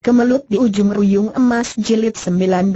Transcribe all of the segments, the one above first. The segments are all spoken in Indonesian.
Kemelut di ujung ruyung emas jilid 19.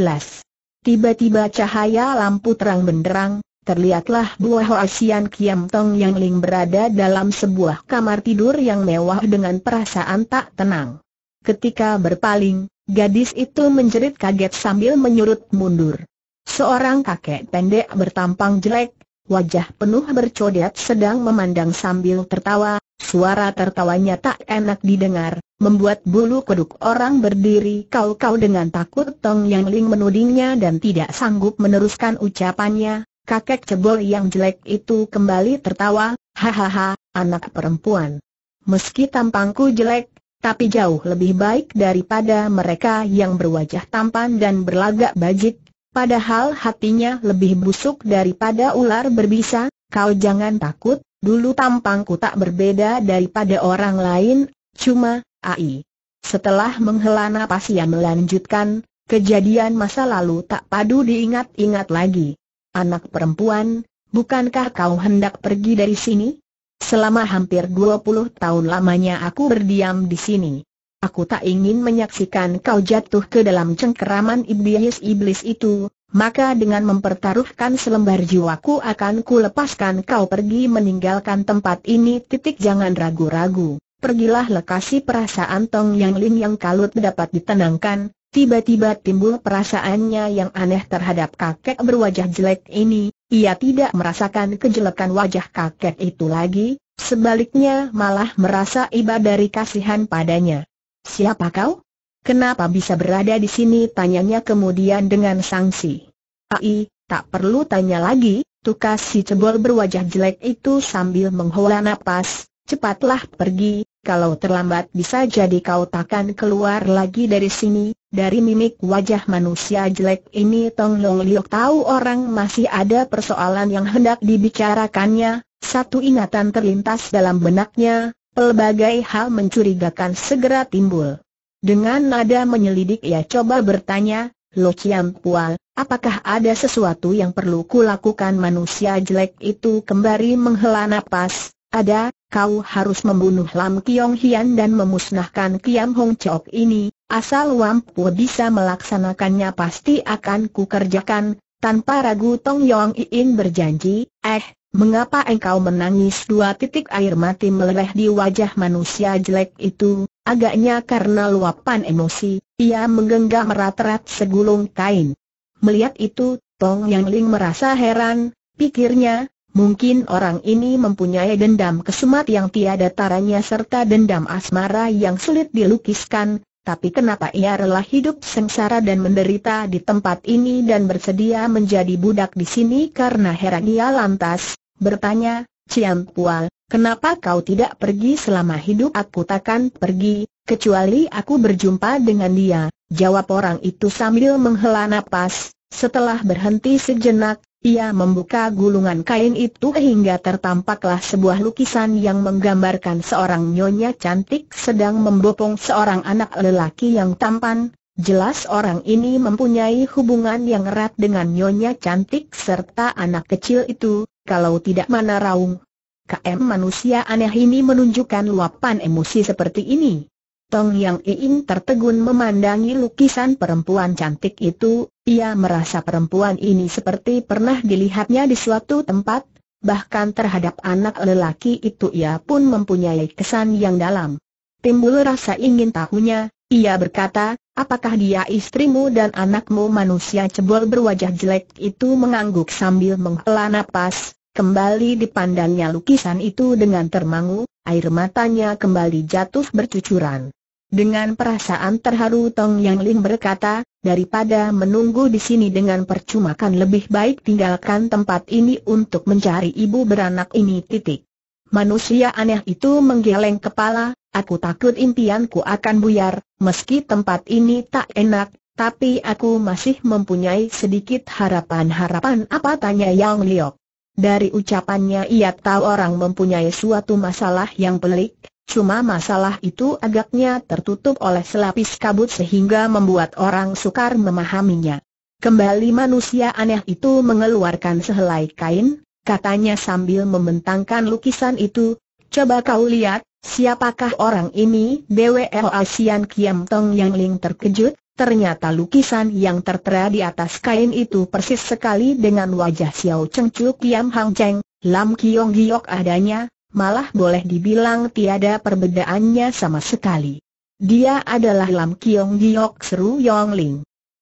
Tiba-tiba cahaya lampu terang benderang, terlihatlah dua Hoasian Kiam Tong yang ling berada dalam sebuah kamar tidur yang mewah dengan perasaan tak tenang. Ketika berpaling, gadis itu menjerit kaget sambil menyurut mundur. Seorang kakek pendek bertampang jelek, wajah penuh bercodet sedang memandang sambil tertawa, Suara tertawanya tak enak didengar, membuat bulu kuduk orang berdiri kau-kau dengan takut Tong Yang Ling menudingnya dan tidak sanggup meneruskan ucapannya. Kakek cebol yang jelek itu kembali tertawa, hahaha, anak perempuan. Meski tampangku jelek, tapi jauh lebih baik daripada mereka yang berwajah tampan dan berlagak bajik, padahal hatinya lebih busuk daripada ular berbisa, kau jangan takut, Dulu tampangku tak berbeda daripada orang lain, cuma, ai. Setelah menghela nafas ia melanjutkan, kejadian masa lalu tak padu diingat-ingat lagi. Anak perempuan, bukankah kau hendak pergi dari sini? Selama hampir 20 tahun lamanya aku berdiam di sini. Aku tak ingin menyaksikan kau jatuh ke dalam cengkeraman iblis-iblis itu, maka dengan mempertaruhkan selembar jiwaku akan kulepaskan kau pergi meninggalkan tempat ini. Titik jangan ragu-ragu, pergilah lekasi perasaan Tong Yang Ling yang kalut dapat ditenangkan. Tiba-tiba timbul perasaannya yang aneh terhadap kakek berwajah jelek ini, ia tidak merasakan kejelekan wajah kakek itu lagi, sebaliknya malah merasa iba dari kasihan padanya. Siapa kau? Kenapa bisa berada di sini? Tanyanya kemudian dengan sanksi. Ai, tak perlu tanya lagi, tukas si cebol berwajah jelek itu sambil menghela napas, cepatlah pergi, kalau terlambat bisa jadi kau takkan keluar lagi dari sini, dari mimik wajah manusia jelek ini Tong Long Liok tahu orang masih ada persoalan yang hendak dibicarakannya, satu ingatan terlintas dalam benaknya, Pelbagai hal mencurigakan segera timbul. Dengan nada menyelidik ia coba bertanya, Lo Chiam Pual, apakah ada sesuatu yang perlu kulakukan manusia jelek itu kembali menghela nafas, ada, kau harus membunuh Lam Kiong Hian dan memusnahkan Kiam Hong Chok ini, asal Wampu bisa melaksanakannya pasti akan kukerjakan, tanpa ragu Tong Yong Iin berjanji, eh, Mengapa engkau menangis dua titik air mati meleleh di wajah manusia jelek itu, agaknya karena luapan emosi, ia menggenggam erat rat segulung kain. Melihat itu, Tong Yang Ling merasa heran, pikirnya, mungkin orang ini mempunyai dendam kesumat yang tiada taranya serta dendam asmara yang sulit dilukiskan, tapi kenapa ia rela hidup sengsara dan menderita di tempat ini dan bersedia menjadi budak di sini karena heran ia lantas, bertanya, Cian Pual, kenapa kau tidak pergi selama hidup aku takkan pergi, kecuali aku berjumpa dengan dia, jawab orang itu sambil menghela nafas setelah berhenti sejenak, ia membuka gulungan kain itu hingga tertampaklah sebuah lukisan yang menggambarkan seorang nyonya cantik sedang membopong seorang anak lelaki yang tampan. Jelas orang ini mempunyai hubungan yang erat dengan nyonya cantik serta anak kecil itu, kalau tidak mana raung. KM manusia aneh ini menunjukkan luapan emosi seperti ini. Tong Yang Iing tertegun memandangi lukisan perempuan cantik itu, ia merasa perempuan ini seperti pernah dilihatnya di suatu tempat, bahkan terhadap anak lelaki itu ia pun mempunyai kesan yang dalam. Timbul rasa ingin tahunya, ia berkata, Apakah dia istrimu dan anakmu manusia cebol berwajah jelek itu mengangguk sambil menghela nafas, kembali dipandangnya lukisan itu dengan termangu, air matanya kembali jatuh bercucuran. Dengan perasaan terharu Tong Yang Ling berkata, daripada menunggu di sini dengan percuma kan lebih baik tinggalkan tempat ini untuk mencari ibu beranak ini titik. Manusia aneh itu menggeleng kepala, aku takut impianku akan buyar, meski tempat ini tak enak, tapi aku masih mempunyai sedikit harapan-harapan apa tanya Yang Liok. Dari ucapannya ia tahu orang mempunyai suatu masalah yang pelik, cuma masalah itu agaknya tertutup oleh selapis kabut sehingga membuat orang sukar memahaminya. Kembali manusia aneh itu mengeluarkan sehelai kain, katanya sambil membentangkan lukisan itu, coba kau lihat, siapakah orang ini? BWL Asian Kiam Tong Yang Ling terkejut, ternyata lukisan yang tertera di atas kain itu persis sekali dengan wajah Xiao Cheng Chu Kiam Hang Cheng, Lam Kiong Giok adanya, malah boleh dibilang tiada perbedaannya sama sekali. Dia adalah Lam Kiong Giok seru Yong Ling.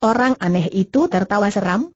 Orang aneh itu tertawa seram,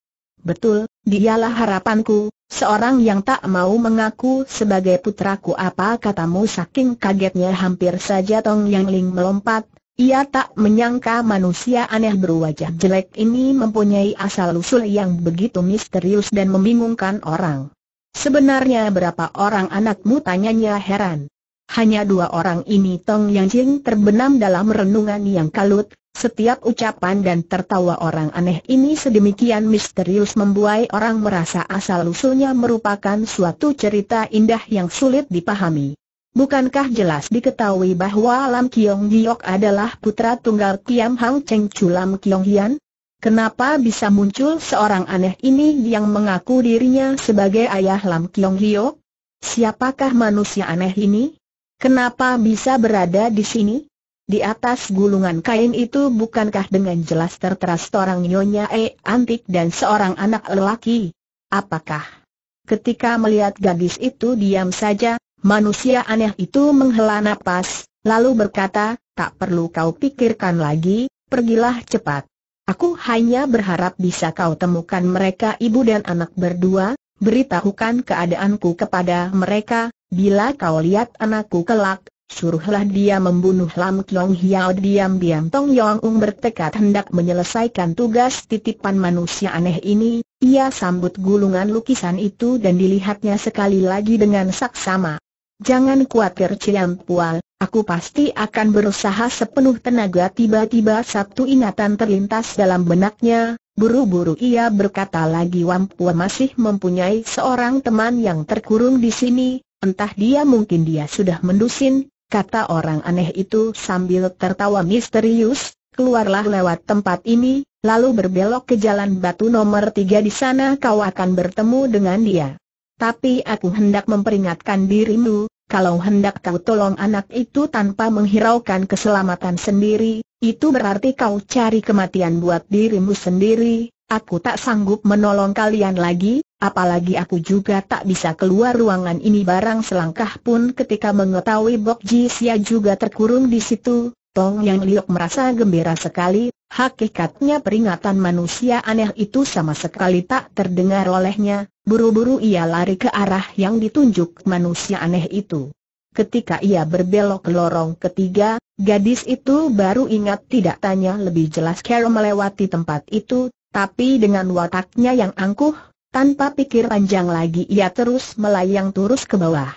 Betul, dialah harapanku, seorang yang tak mau mengaku sebagai putraku apa katamu saking kagetnya hampir saja Tong Yang Ling melompat, ia tak menyangka manusia aneh berwajah jelek ini mempunyai asal-usul yang begitu misterius dan membingungkan orang. Sebenarnya berapa orang anakmu tanyanya heran. Hanya dua orang ini Tong Yang Jing terbenam dalam renungan yang kalut, setiap ucapan dan tertawa orang aneh ini sedemikian misterius membuai orang merasa asal-usulnya merupakan suatu cerita indah yang sulit dipahami. Bukankah jelas diketahui bahwa Lam Kiong Giok adalah putra tunggal Kiam Hang Cheng Chu Lam Kiong Hian? Kenapa bisa muncul seorang aneh ini yang mengaku dirinya sebagai ayah Lam Kiong Giok? Siapakah manusia aneh ini? Kenapa bisa berada di sini? Di atas gulungan kain itu bukankah dengan jelas tertera seorang nyonya E antik dan seorang anak lelaki? Apakah ketika melihat gadis itu diam saja, manusia aneh itu menghela napas, lalu berkata, tak perlu kau pikirkan lagi, pergilah cepat. Aku hanya berharap bisa kau temukan mereka ibu dan anak berdua, beritahukan keadaanku kepada mereka, Bila kau lihat anakku kelak, suruhlah dia membunuh Lam Kiong Hiao diam-diam Tong Yong Ung bertekad hendak menyelesaikan tugas titipan manusia aneh ini, ia sambut gulungan lukisan itu dan dilihatnya sekali lagi dengan saksama. Jangan khawatir Ciam Pual, aku pasti akan berusaha sepenuh tenaga tiba-tiba satu ingatan terlintas dalam benaknya, buru-buru ia berkata lagi Wampu masih mempunyai seorang teman yang terkurung di sini, Entah dia mungkin dia sudah mendusin, kata orang aneh itu sambil tertawa misterius, keluarlah lewat tempat ini, lalu berbelok ke jalan batu nomor tiga di sana kau akan bertemu dengan dia. Tapi aku hendak memperingatkan dirimu, kalau hendak kau tolong anak itu tanpa menghiraukan keselamatan sendiri, itu berarti kau cari kematian buat dirimu sendiri, Aku tak sanggup menolong kalian lagi, apalagi aku juga tak bisa keluar ruangan ini barang selangkah pun ketika mengetahui Bok Ji Sia juga terkurung di situ, Tong Yang Liok merasa gembira sekali, hakikatnya peringatan manusia aneh itu sama sekali tak terdengar olehnya, buru-buru ia lari ke arah yang ditunjuk manusia aneh itu. Ketika ia berbelok ke lorong ketiga, gadis itu baru ingat tidak tanya lebih jelas karo melewati tempat itu, tapi dengan wataknya yang angkuh, tanpa pikir panjang lagi ia terus melayang turus ke bawah.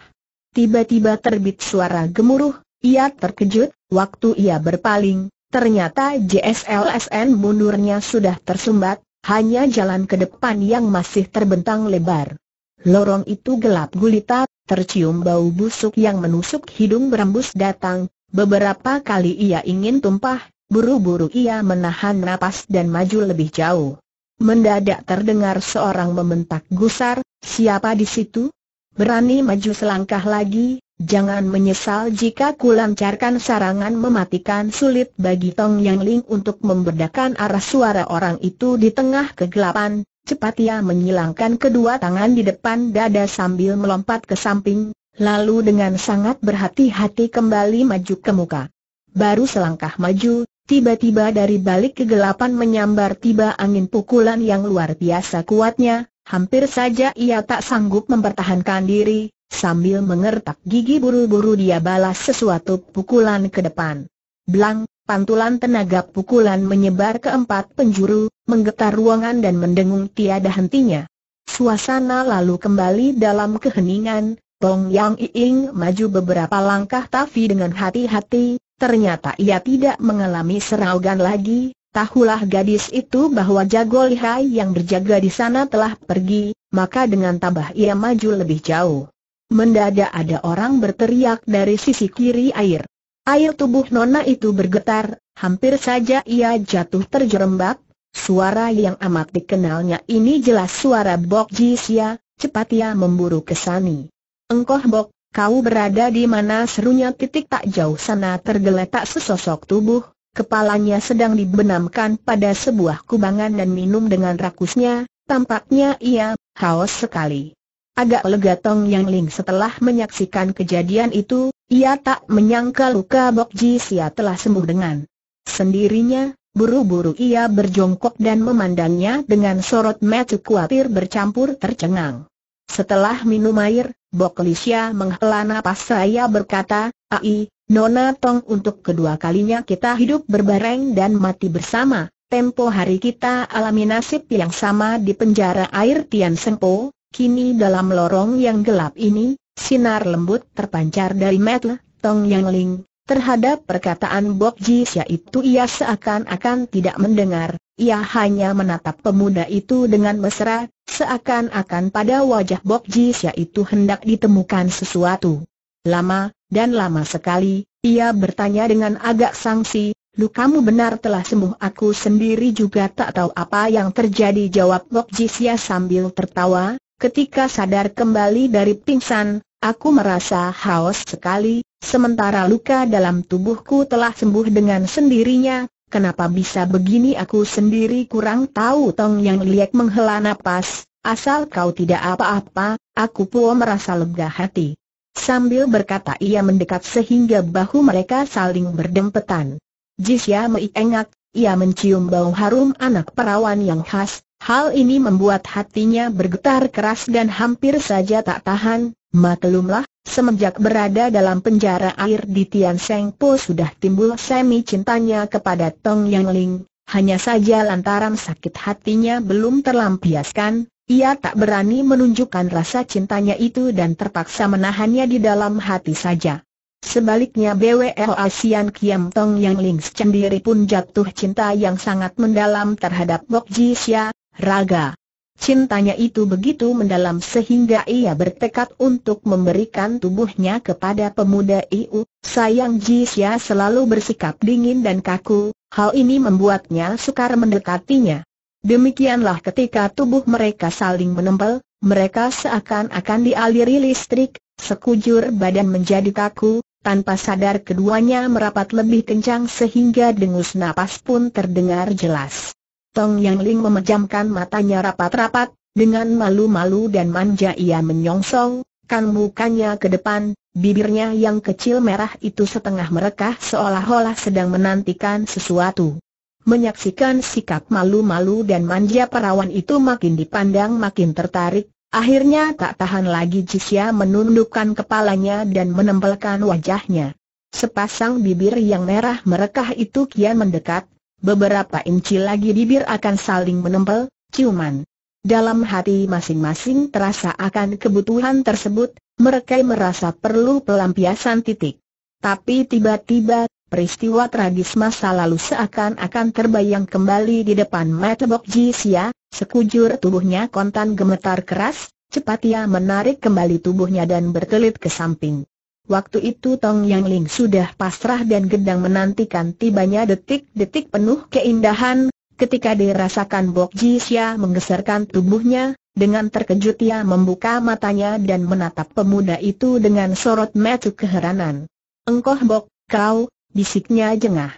Tiba-tiba terbit suara gemuruh, ia terkejut, waktu ia berpaling, ternyata JSLSN mundurnya sudah tersumbat, hanya jalan ke depan yang masih terbentang lebar. Lorong itu gelap gulita, tercium bau busuk yang menusuk hidung berembus datang, beberapa kali ia ingin tumpah, Buru-buru ia menahan napas dan maju lebih jauh. Mendadak terdengar seorang membentak gusar, siapa di situ? Berani maju selangkah lagi, jangan menyesal jika kulancarkan sarangan mematikan sulit bagi Tong Yang Ling untuk membedakan arah suara orang itu di tengah kegelapan. Cepat ia menyilangkan kedua tangan di depan dada sambil melompat ke samping, lalu dengan sangat berhati-hati kembali maju ke muka. Baru selangkah maju, Tiba-tiba dari balik kegelapan menyambar tiba angin pukulan yang luar biasa kuatnya, hampir saja ia tak sanggup mempertahankan diri, sambil mengertak gigi buru-buru dia balas sesuatu pukulan ke depan. Blang, pantulan tenaga pukulan menyebar ke empat penjuru, menggetar ruangan dan mendengung tiada hentinya. Suasana lalu kembali dalam keheningan, Tong Yang Iing maju beberapa langkah tapi dengan hati-hati, Ternyata ia tidak mengalami seraugan lagi, tahulah gadis itu bahwa jago lihai yang berjaga di sana telah pergi, maka dengan tabah ia maju lebih jauh. Mendadak ada orang berteriak dari sisi kiri air. Air tubuh Nona itu bergetar, hampir saja ia jatuh terjerembab. Suara yang amat dikenalnya ini jelas suara Bok Jisya, cepat ia memburu kesani. Engkoh Bok, Kau berada di mana serunya titik tak jauh sana tergeletak sesosok tubuh, kepalanya sedang dibenamkan pada sebuah kubangan dan minum dengan rakusnya, tampaknya ia haus sekali. Agak lega Tong Yang Ling setelah menyaksikan kejadian itu, ia tak menyangka luka Bok Ji Sia telah sembuh dengan sendirinya, Buru-buru ia berjongkok dan memandangnya dengan sorot mata khawatir bercampur tercengang. Setelah minum air, Boklisya menghela pas saya berkata, Ai, Nona Tong untuk kedua kalinya kita hidup berbareng dan mati bersama. Tempo hari kita alami nasib yang sama di penjara air Tian Sengpo, kini dalam lorong yang gelap ini, sinar lembut terpancar dari metle, Tong Yang Ling. Terhadap perkataan Bok Jisya itu ia seakan-akan tidak mendengar, ia hanya menatap pemuda itu dengan mesra, Seakan-akan pada wajah Bok Jisya itu hendak ditemukan sesuatu. Lama, dan lama sekali, ia bertanya dengan agak sangsi, lukamu benar telah sembuh aku sendiri juga tak tahu apa yang terjadi jawab Bok Jisya sambil tertawa, ketika sadar kembali dari pingsan, aku merasa haus sekali, sementara luka dalam tubuhku telah sembuh dengan sendirinya, Kenapa bisa begini aku sendiri kurang tahu Tong Yang Liek menghela nafas. asal kau tidak apa-apa, aku pun merasa lega hati. Sambil berkata ia mendekat sehingga bahu mereka saling berdempetan. Jisya mengengak, ia mencium bau harum anak perawan yang khas, hal ini membuat hatinya bergetar keras dan hampir saja tak tahan, maklumlah, Semenjak berada dalam penjara air di Tian Seng Po sudah timbul semi cintanya kepada Tong Yang Ling, hanya saja lantaran sakit hatinya belum terlampiaskan, ia tak berani menunjukkan rasa cintanya itu dan terpaksa menahannya di dalam hati saja. Sebaliknya BWL Asian Kiam Tong Yang Ling sendiri pun jatuh cinta yang sangat mendalam terhadap Bok Ji Xia, Raga. Cintanya itu begitu mendalam sehingga ia bertekad untuk memberikan tubuhnya kepada pemuda Iu. Sayang Jisya selalu bersikap dingin dan kaku, hal ini membuatnya sukar mendekatinya. Demikianlah ketika tubuh mereka saling menempel, mereka seakan-akan dialiri listrik, sekujur badan menjadi kaku, tanpa sadar keduanya merapat lebih kencang sehingga dengus napas pun terdengar jelas. Tong Yang Ling memejamkan matanya rapat-rapat, dengan malu-malu dan manja ia menyongsong, kan mukanya ke depan, bibirnya yang kecil merah itu setengah merekah seolah-olah sedang menantikan sesuatu. Menyaksikan sikap malu-malu dan manja perawan itu makin dipandang makin tertarik, akhirnya tak tahan lagi Jisya menundukkan kepalanya dan menempelkan wajahnya. Sepasang bibir yang merah merekah itu kian mendekat, Beberapa inci lagi bibir akan saling menempel, ciuman. Dalam hati masing-masing terasa akan kebutuhan tersebut, mereka merasa perlu pelampiasan titik. Tapi tiba-tiba, peristiwa tragis masa lalu seakan-akan terbayang kembali di depan mata Bok Jisia, sekujur tubuhnya kontan gemetar keras, cepat ia menarik kembali tubuhnya dan berkelit ke samping. Waktu itu Tong Yang Ling sudah pasrah dan gedang menantikan tibanya detik-detik penuh keindahan, ketika dirasakan Bok Ji Xia menggeserkan tubuhnya, dengan terkejut ia membuka matanya dan menatap pemuda itu dengan sorot metu keheranan. Engkoh Bok, kau, bisiknya jengah.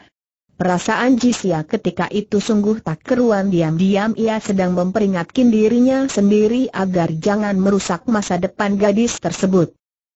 Perasaan Jisia ketika itu sungguh tak keruan diam-diam ia sedang memperingatkan dirinya sendiri agar jangan merusak masa depan gadis tersebut.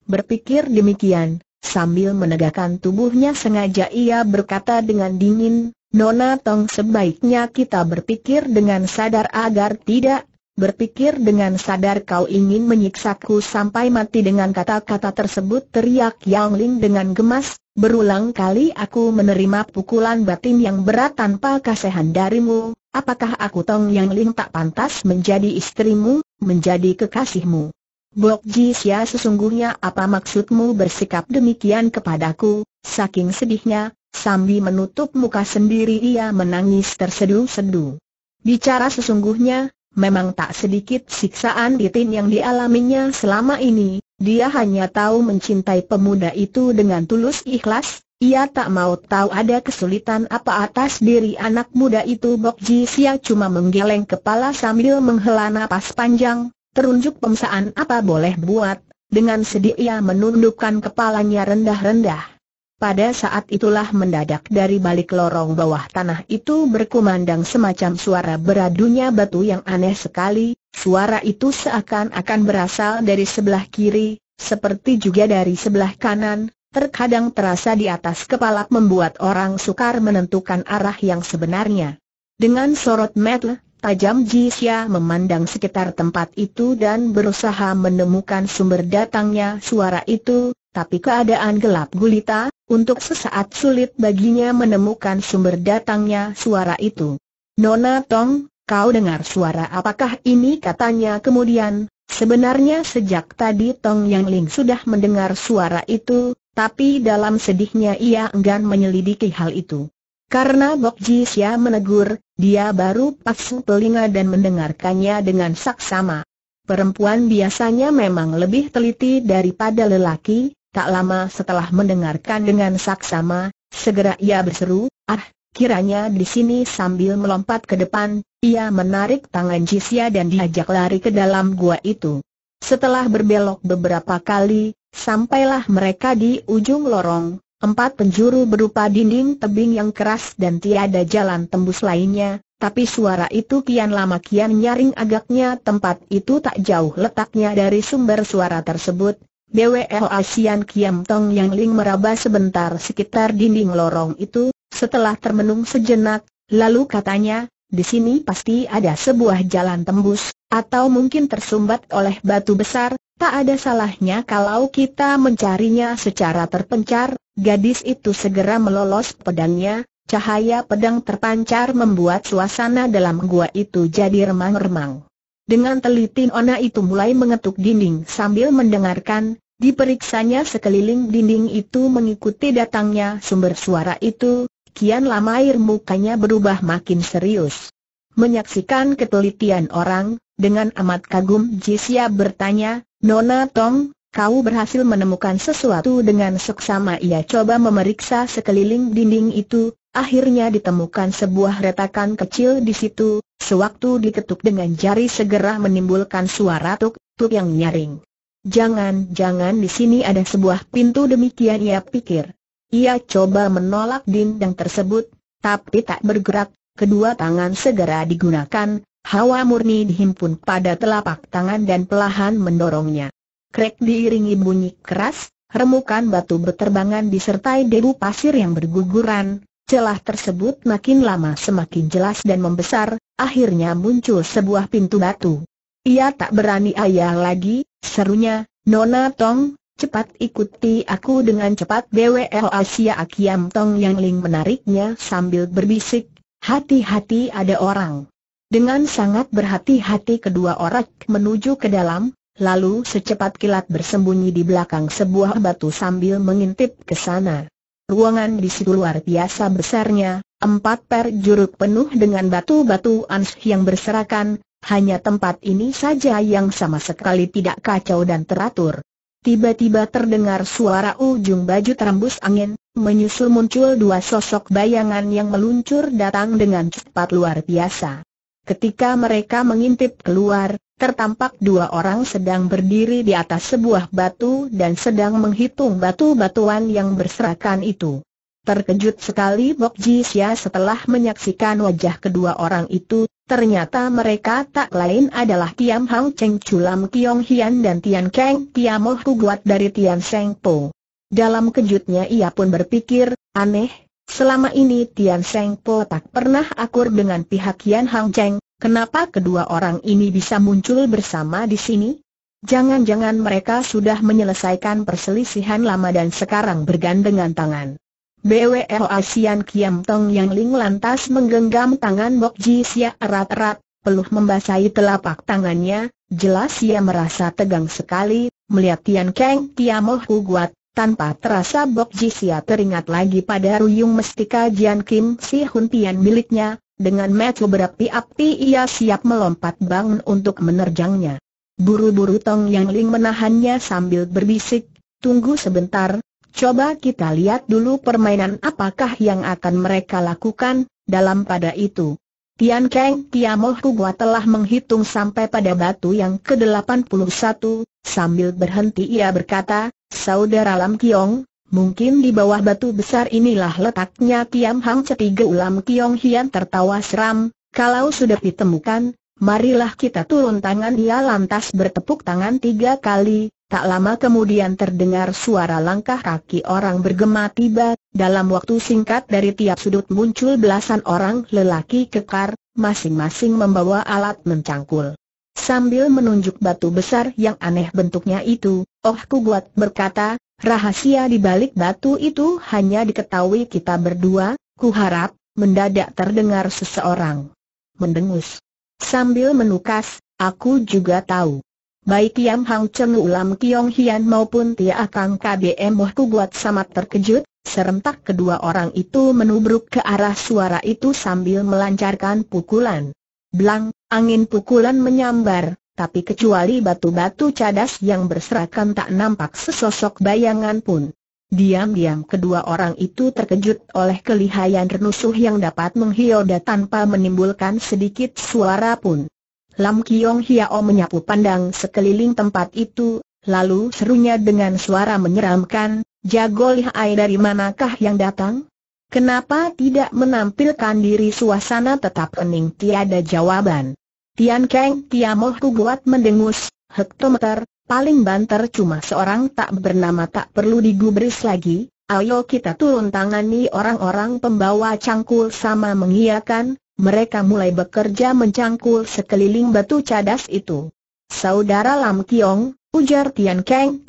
Berpikir demikian, sambil menegakkan tubuhnya sengaja ia berkata dengan dingin, Nona Tong sebaiknya kita berpikir dengan sadar agar tidak Berpikir dengan sadar kau ingin menyiksaku sampai mati dengan kata-kata tersebut teriak Yang Ling dengan gemas, berulang kali aku menerima pukulan batin yang berat tanpa kasihan darimu, apakah aku Tong Yang Ling tak pantas menjadi istrimu, menjadi kekasihmu? Bok Ji Xia sesungguhnya apa maksudmu bersikap demikian kepadaku, saking sedihnya, sambil menutup muka sendiri ia menangis tersedu-sedu. Bicara sesungguhnya, memang tak sedikit siksaan ditin yang dialaminya selama ini, dia hanya tahu mencintai pemuda itu dengan tulus ikhlas, ia tak mau tahu ada kesulitan apa atas diri anak muda itu Bok Ji Xia cuma menggeleng kepala sambil menghela napas panjang, Terunjuk pemsaan apa boleh buat, dengan sedih ia menundukkan kepalanya rendah-rendah. Pada saat itulah mendadak dari balik lorong bawah tanah itu berkumandang semacam suara beradunya batu yang aneh sekali, suara itu seakan-akan berasal dari sebelah kiri, seperti juga dari sebelah kanan, terkadang terasa di atas kepala membuat orang sukar menentukan arah yang sebenarnya. Dengan sorot mata, Tajam Jisya memandang sekitar tempat itu dan berusaha menemukan sumber datangnya suara itu, tapi keadaan gelap gulita, untuk sesaat sulit baginya menemukan sumber datangnya suara itu. Nona Tong, kau dengar suara apakah ini katanya kemudian, sebenarnya sejak tadi Tong Yang Ling sudah mendengar suara itu, tapi dalam sedihnya ia enggan menyelidiki hal itu. Karena Bok Ji Sia menegur, dia baru pasang telinga dan mendengarkannya dengan saksama. Perempuan biasanya memang lebih teliti daripada lelaki, tak lama setelah mendengarkan dengan saksama, segera ia berseru, ah, kiranya di sini sambil melompat ke depan, ia menarik tangan ji Jisia dan diajak lari ke dalam gua itu. Setelah berbelok beberapa kali, sampailah mereka di ujung lorong, Empat penjuru berupa dinding tebing yang keras dan tiada jalan tembus lainnya, tapi suara itu kian lama kian nyaring agaknya tempat itu tak jauh letaknya dari sumber suara tersebut. BWL Asian Kiam Tong Yang Ling meraba sebentar sekitar dinding lorong itu, setelah termenung sejenak, lalu katanya, di sini pasti ada sebuah jalan tembus, atau mungkin tersumbat oleh batu besar, Tak ada salahnya kalau kita mencarinya secara terpencar, gadis itu segera melolos pedangnya, cahaya pedang terpancar membuat suasana dalam gua itu jadi remang-remang. Dengan teliti Ona itu mulai mengetuk dinding sambil mendengarkan, diperiksanya sekeliling dinding itu mengikuti datangnya sumber suara itu, kian lama air mukanya berubah makin serius. Menyaksikan ketelitian orang, dengan amat kagum Jisya bertanya, Nona Tong, kau berhasil menemukan sesuatu dengan seksama ia coba memeriksa sekeliling dinding itu, akhirnya ditemukan sebuah retakan kecil di situ, sewaktu diketuk dengan jari segera menimbulkan suara tuk-tuk yang nyaring. Jangan-jangan di sini ada sebuah pintu demikian ia pikir. Ia coba menolak dinding tersebut, tapi tak bergerak, kedua tangan segera digunakan, Hawa murni dihimpun pada telapak tangan dan pelahan mendorongnya. Krek diiringi bunyi keras, remukan batu berterbangan disertai debu pasir yang berguguran, celah tersebut makin lama semakin jelas dan membesar, akhirnya muncul sebuah pintu batu. Ia tak berani ayah lagi, serunya, Nona Tong, cepat ikuti aku dengan cepat BWL Asia Akiam Tong Yang Ling menariknya sambil berbisik, hati-hati ada orang. Dengan sangat berhati-hati kedua orang menuju ke dalam, lalu secepat kilat bersembunyi di belakang sebuah batu sambil mengintip ke sana. Ruangan di situ luar biasa besarnya, empat per juruk penuh dengan batu batu ans yang berserakan, hanya tempat ini saja yang sama sekali tidak kacau dan teratur. Tiba-tiba terdengar suara ujung baju terembus angin, menyusul muncul dua sosok bayangan yang meluncur datang dengan cepat luar biasa. Ketika mereka mengintip keluar, tertampak dua orang sedang berdiri di atas sebuah batu dan sedang menghitung batu-batuan yang berserakan itu. Terkejut sekali Bok Jisya setelah menyaksikan wajah kedua orang itu, ternyata mereka tak lain adalah Tiam Hang Cheng Chulam Kiong Hian dan Tian Keng Tiamoh Kuguat dari Tian Seng Po. Dalam kejutnya ia pun berpikir, aneh, Selama ini Tian Seng Po tak pernah akur dengan pihak Yan Hang Cheng, kenapa kedua orang ini bisa muncul bersama di sini? Jangan-jangan mereka sudah menyelesaikan perselisihan lama dan sekarang bergandengan tangan. BWL ASEAN Kiam Tong Yang Ling lantas menggenggam tangan Bok Ji Sia erat-erat, peluh membasahi telapak tangannya, jelas ia merasa tegang sekali, melihat Tian Keng Tiamoh Kuat, tanpa terasa Bok Jisia teringat lagi pada Ruyung Mestika Jian Kim Si Hun Tian miliknya, dengan metu berapi-api ia siap melompat bangun untuk menerjangnya. Buru-buru Tong Yang Ling menahannya sambil berbisik, tunggu sebentar, coba kita lihat dulu permainan apakah yang akan mereka lakukan, dalam pada itu. Tian Keng Kia Kugwa telah menghitung sampai pada batu yang ke-81, sambil berhenti ia berkata, Saudara Lam Kiong, mungkin di bawah batu besar inilah letaknya Kiam Hang Cetiga Ulam Kiong Hian tertawa seram, kalau sudah ditemukan, marilah kita turun tangan ia lantas bertepuk tangan tiga kali, tak lama kemudian terdengar suara langkah kaki orang bergema tiba, dalam waktu singkat dari tiap sudut muncul belasan orang lelaki kekar, masing-masing membawa alat mencangkul. Sambil menunjuk batu besar yang aneh bentuknya itu, Oh Kuguat berkata, rahasia di balik batu itu hanya diketahui kita berdua, Ku harap. mendadak terdengar seseorang. Mendengus. Sambil menukas, aku juga tahu. Baik Yam Hang Cheng Ulam Kiong Hian maupun Tia Akang KBM Oh Kuguat sama terkejut, serentak kedua orang itu menubruk ke arah suara itu sambil melancarkan pukulan. Blang, angin pukulan menyambar, tapi kecuali batu-batu cadas yang berserakan tak nampak sesosok bayangan pun. Diam-diam kedua orang itu terkejut oleh kelihayan renusuh yang dapat menghioda tanpa menimbulkan sedikit suara pun. Lam Kiong Hiao menyapu pandang sekeliling tempat itu, lalu serunya dengan suara menyeramkan, Jago Lihai dari manakah yang datang? Kenapa tidak menampilkan diri suasana tetap hening tiada jawaban? Tian Keng Tiamoh buat mendengus, hektometer, paling banter cuma seorang tak bernama tak perlu digubris lagi, ayo kita turun tangani orang-orang pembawa cangkul sama mengiakan, mereka mulai bekerja mencangkul sekeliling batu cadas itu. Saudara Lam Kiong, ujar Tian Keng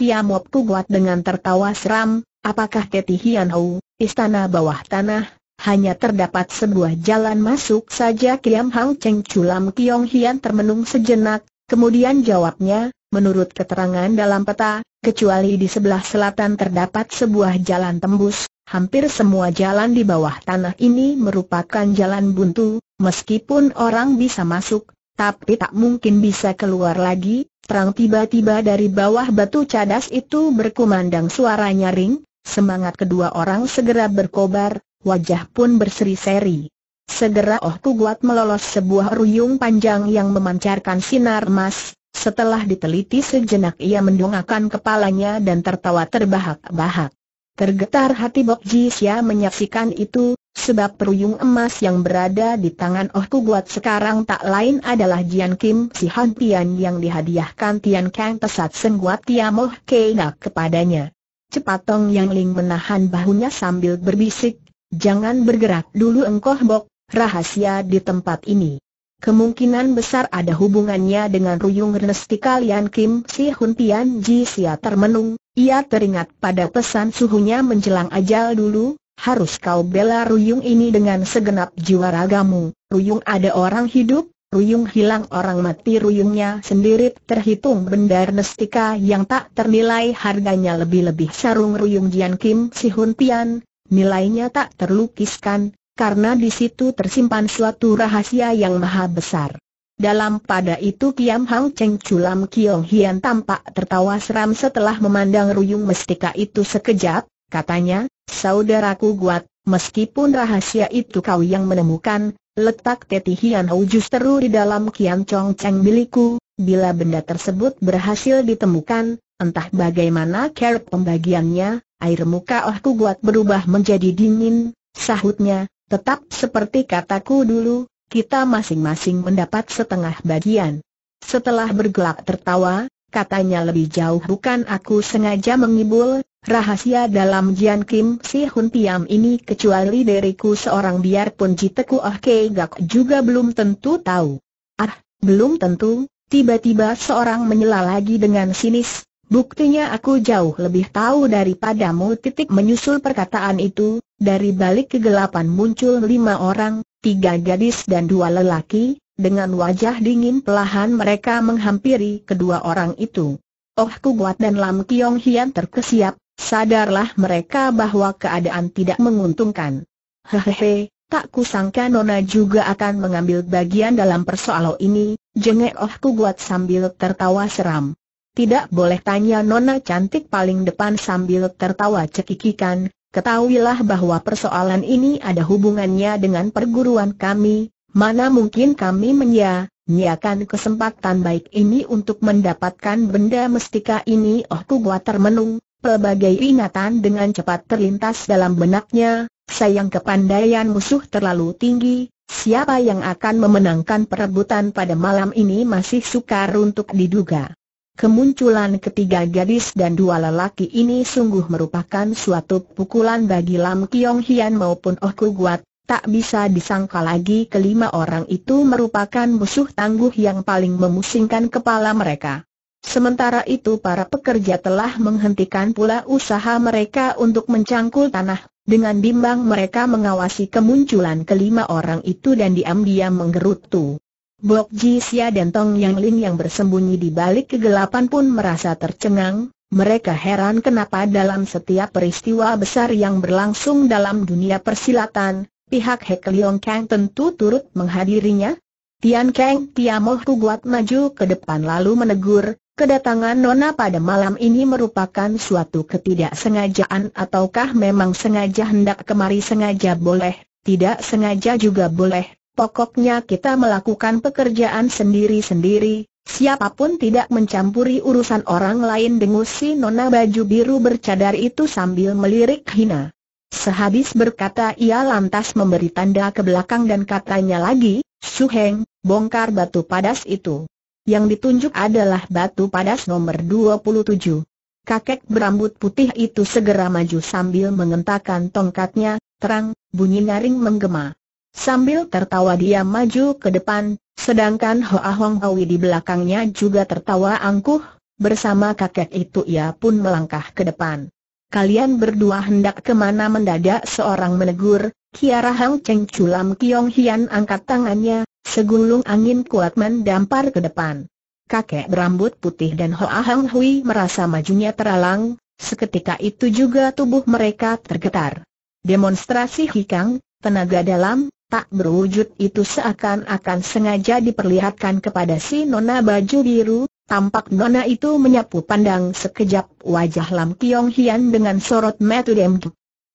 ku buat dengan tertawa seram, Apakah Keti Hianhou, istana bawah tanah, hanya terdapat sebuah jalan masuk saja Kiam Hang Cheng Chulam Kiong Hian termenung sejenak, kemudian jawabnya, menurut keterangan dalam peta, kecuali di sebelah selatan terdapat sebuah jalan tembus, hampir semua jalan di bawah tanah ini merupakan jalan buntu, meskipun orang bisa masuk, tapi tak mungkin bisa keluar lagi, terang tiba-tiba dari bawah batu cadas itu berkumandang suara nyaring, Semangat kedua orang segera berkobar, wajah pun berseri-seri. Segera Oh Kuguat melolos sebuah ruyung panjang yang memancarkan sinar emas, setelah diteliti sejenak ia mendongakkan kepalanya dan tertawa terbahak-bahak. Tergetar hati Bok Jisya menyaksikan itu, sebab peruyung emas yang berada di tangan Oh Kuguat sekarang tak lain adalah Jian Kim Si Han Tian yang dihadiahkan Tian Kang Tesat Sengguat Tiamoh Keinak kepadanya. Cepat Yang Ling menahan bahunya sambil berbisik, jangan bergerak dulu engkau bok, rahasia di tempat ini. Kemungkinan besar ada hubungannya dengan Ruyung Renesti kalian Kim Si Hun Tian Ji Sia termenung, ia teringat pada pesan suhunya menjelang ajal dulu, harus kau bela Ruyung ini dengan segenap jiwa ragamu, Ruyung ada orang hidup, Ruyung hilang orang mati Ruyungnya sendiri terhitung benda nestika yang tak ternilai harganya lebih-lebih sarung Ruyung Jian Kim Si Hun Pian, nilainya tak terlukiskan, karena di situ tersimpan suatu rahasia yang maha besar. Dalam pada itu Kiam Hang Cheng Chulam Kiong Hian tampak tertawa seram setelah memandang Ruyung mestika itu sekejap, katanya, saudaraku kuat, meskipun rahasia itu kau yang menemukan, Letak Teti Hian Hou justru di dalam Kian Chong Cheng milikku, bila benda tersebut berhasil ditemukan, entah bagaimana cara pembagiannya, air muka ohku buat berubah menjadi dingin, sahutnya, tetap seperti kataku dulu, kita masing-masing mendapat setengah bagian. Setelah bergelak tertawa, katanya lebih jauh bukan aku sengaja mengibul, Rahasia dalam Jian Kim Si Hun Tiam ini kecuali diriku seorang biarpun Jiteku Ah Kei Gak juga belum tentu tahu. Ah, belum tentu, tiba-tiba seorang menyela lagi dengan sinis, buktinya aku jauh lebih tahu daripadamu titik menyusul perkataan itu, dari balik kegelapan muncul lima orang, tiga gadis dan dua lelaki, dengan wajah dingin pelahan mereka menghampiri kedua orang itu. Oh Ku Buat dan Lam Kiong Hian terkesiap, Sadarlah mereka bahwa keadaan tidak menguntungkan. Hehehe, tak kusangka Nona juga akan mengambil bagian dalam persoalan ini, jengek ohku buat sambil tertawa seram. Tidak boleh tanya Nona cantik paling depan sambil tertawa cekikikan, ketahuilah bahwa persoalan ini ada hubungannya dengan perguruan kami, mana mungkin kami menya, nyiakan kesempatan baik ini untuk mendapatkan benda mestika ini ohku buat termenung, Pelbagai ingatan dengan cepat terlintas dalam benaknya, sayang kepandaian musuh terlalu tinggi, siapa yang akan memenangkan perebutan pada malam ini masih sukar untuk diduga. Kemunculan ketiga gadis dan dua lelaki ini sungguh merupakan suatu pukulan bagi Lam Kiong Hian maupun Oh Kuguat. Tak bisa disangka lagi kelima orang itu merupakan musuh tangguh yang paling memusingkan kepala mereka. Sementara itu para pekerja telah menghentikan pula usaha mereka untuk mencangkul tanah, dengan bimbang mereka mengawasi kemunculan kelima orang itu dan diam-diam menggerutu. Bok Jisia dan Tong Yang Ling yang bersembunyi di balik kegelapan pun merasa tercengang, mereka heran kenapa dalam setiap peristiwa besar yang berlangsung dalam dunia persilatan, pihak Hek Leong Kang tentu turut menghadirinya, Tian Kang Tiamoh kuat maju ke depan lalu menegur, Kedatangan Nona pada malam ini merupakan suatu ketidaksengajaan ataukah memang sengaja hendak kemari sengaja boleh, tidak sengaja juga boleh, pokoknya kita melakukan pekerjaan sendiri-sendiri, siapapun tidak mencampuri urusan orang lain dengus si Nona baju biru bercadar itu sambil melirik hina. Sehabis berkata ia lantas memberi tanda ke belakang dan katanya lagi, Suheng, bongkar batu padas itu. Yang ditunjuk adalah batu padas nomor 27. Kakek berambut putih itu segera maju sambil mengentakkan tongkatnya, terang, bunyi nyaring menggema. Sambil tertawa dia maju ke depan, sedangkan Hoa Hong Hawi di belakangnya juga tertawa angkuh, bersama kakek itu ia pun melangkah ke depan. Kalian berdua hendak kemana mendadak seorang menegur, Kiara Hang Cheng Chulam Kiong Hian angkat tangannya, segulung angin kuat mendampar ke depan. Kakek berambut putih dan Hoa Hang Hui merasa majunya teralang, seketika itu juga tubuh mereka tergetar. Demonstrasi hikang, tenaga dalam, tak berwujud itu seakan-akan sengaja diperlihatkan kepada si Nona baju biru, Tampak nona itu menyapu pandang sekejap wajah Lam Kiong Hian dengan sorot metu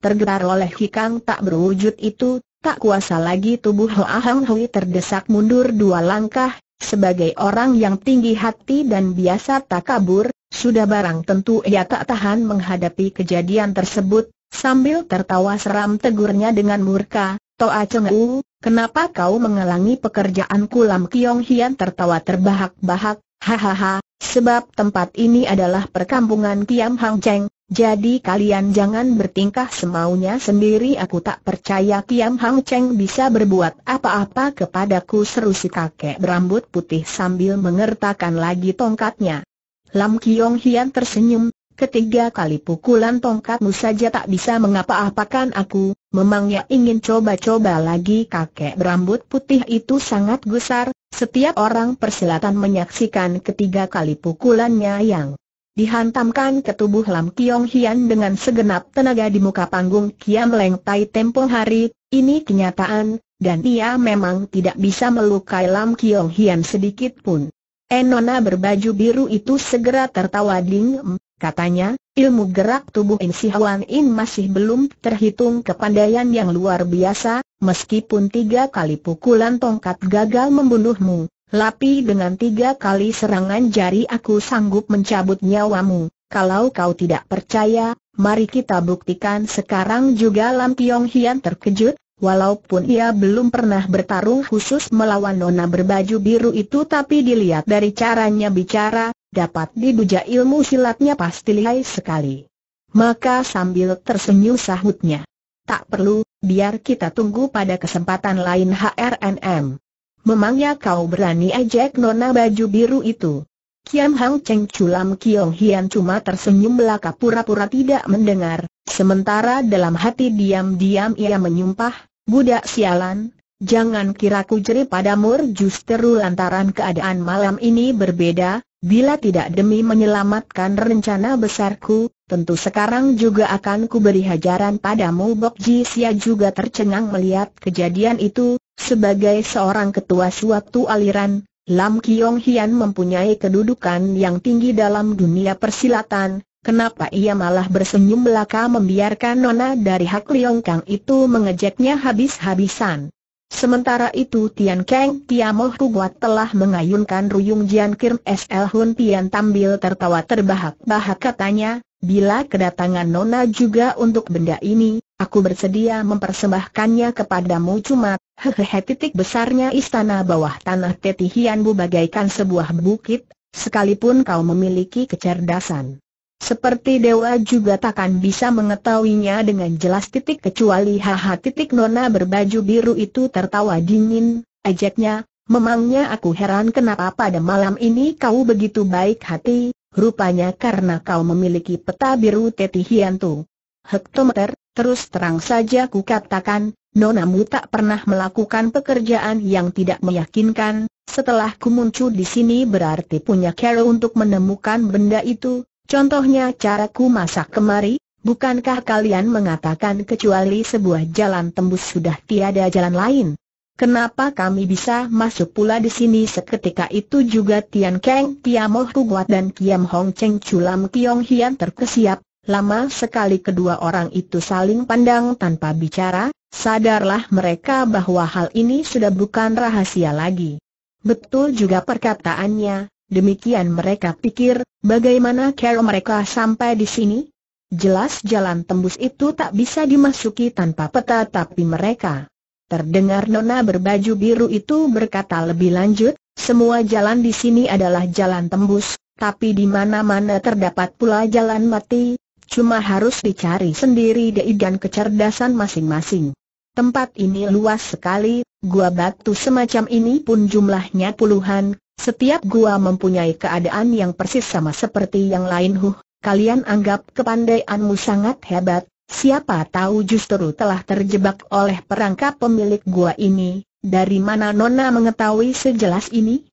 Tergetar oleh hikang tak berwujud itu, tak kuasa lagi tubuh Hoa Hang Hui terdesak mundur dua langkah, sebagai orang yang tinggi hati dan biasa tak kabur, sudah barang tentu ia tak tahan menghadapi kejadian tersebut, sambil tertawa seram tegurnya dengan murka, Toa Cheng U, kenapa kau mengelangi pekerjaanku Lam Kiong Hian tertawa terbahak-bahak, hahaha, sebab tempat ini adalah perkampungan Kiam Hang Cheng, jadi kalian jangan bertingkah semaunya sendiri aku tak percaya Tiam Hang Cheng bisa berbuat apa-apa kepadaku seru si kakek berambut putih sambil mengertakkan lagi tongkatnya. Lam Kiong Hian tersenyum, ketiga kali pukulan tongkatmu saja tak bisa mengapa-apakan aku, memangnya ingin coba-coba lagi kakek berambut putih itu sangat gusar, setiap orang persilatan menyaksikan ketiga kali pukulannya yang dihantamkan ke tubuh Lam Kiong Hian dengan segenap tenaga di muka panggung Kiam Leng Tai tempo hari, ini kenyataan, dan ia memang tidak bisa melukai Lam Kiong Hian sedikit pun. Enona berbaju biru itu segera tertawa dingem, katanya, ilmu gerak tubuh In Si Hwan In masih belum terhitung kepandaian yang luar biasa, meskipun tiga kali pukulan tongkat gagal membunuhmu, Lapi dengan tiga kali serangan jari aku sanggup mencabut nyawamu. Kalau kau tidak percaya, mari kita buktikan sekarang juga Lam Piong Hian terkejut, walaupun ia belum pernah bertarung khusus melawan nona berbaju biru itu tapi dilihat dari caranya bicara, dapat diduga ilmu silatnya pasti lihai sekali. Maka sambil tersenyum sahutnya. Tak perlu, biar kita tunggu pada kesempatan lain HRNM. Memangnya kau berani ejek nona baju biru itu? Kiam Hang Cheng culam Kiong Hian cuma tersenyum belaka pura-pura tidak mendengar, sementara dalam hati diam-diam ia menyumpah, budak sialan, jangan kira ku jeri mur justru lantaran keadaan malam ini berbeda, bila tidak demi menyelamatkan rencana besarku, tentu sekarang juga akan ku beri hajaran padamu Bok Ji Sia juga tercengang melihat kejadian itu, sebagai seorang ketua suatu aliran, Lam Kiong Hian mempunyai kedudukan yang tinggi dalam dunia persilatan, kenapa ia malah bersenyum belaka membiarkan nona dari Hak Liong Kang itu mengejeknya habis-habisan. Sementara itu Tian Keng Tiamoh Kuguat telah mengayunkan Ruyung Jian Kirm SL Hun Tian tampil tertawa terbahak-bahak katanya, bila kedatangan Nona juga untuk benda ini, Aku bersedia mempersembahkannya kepadamu cuma, hehehe titik besarnya istana bawah tanah Teti bu bagaikan sebuah bukit, sekalipun kau memiliki kecerdasan. Seperti dewa juga takkan bisa mengetahuinya dengan jelas titik kecuali haha titik nona berbaju biru itu tertawa dingin, ajaknya, memangnya aku heran kenapa pada malam ini kau begitu baik hati, rupanya karena kau memiliki peta biru Tetihian Hiantu. Hektometer, Terus terang saja ku katakan, Nonamu tak pernah melakukan pekerjaan yang tidak meyakinkan, setelah ku muncul di sini berarti punya cara untuk menemukan benda itu, contohnya cara ku masak kemari, bukankah kalian mengatakan kecuali sebuah jalan tembus sudah tiada jalan lain? Kenapa kami bisa masuk pula di sini seketika itu juga Tian Kang, Tiamoh Kuguat dan Kiam Hong Cheng Chulam Kiong Hian terkesiap, Lama sekali kedua orang itu saling pandang tanpa bicara, sadarlah mereka bahwa hal ini sudah bukan rahasia lagi. Betul juga perkataannya, demikian mereka pikir, bagaimana cara mereka sampai di sini? Jelas jalan tembus itu tak bisa dimasuki tanpa peta tapi mereka. Terdengar nona berbaju biru itu berkata lebih lanjut, semua jalan di sini adalah jalan tembus, tapi di mana-mana terdapat pula jalan mati, Cuma harus dicari sendiri dei dan kecerdasan masing-masing. Tempat ini luas sekali, gua batu semacam ini pun jumlahnya puluhan, setiap gua mempunyai keadaan yang persis sama seperti yang lain huh, kalian anggap kepandaianmu sangat hebat, siapa tahu justru telah terjebak oleh perangkap pemilik gua ini, dari mana Nona mengetahui sejelas ini?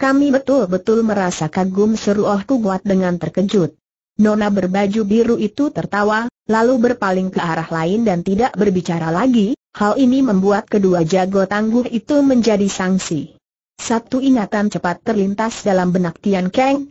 Kami betul-betul merasa kagum seru Oh Kuat dengan terkejut. Nona berbaju biru itu tertawa, lalu berpaling ke arah lain dan tidak berbicara lagi, hal ini membuat kedua jago tangguh itu menjadi sanksi. Satu ingatan cepat terlintas dalam benak Tian Kang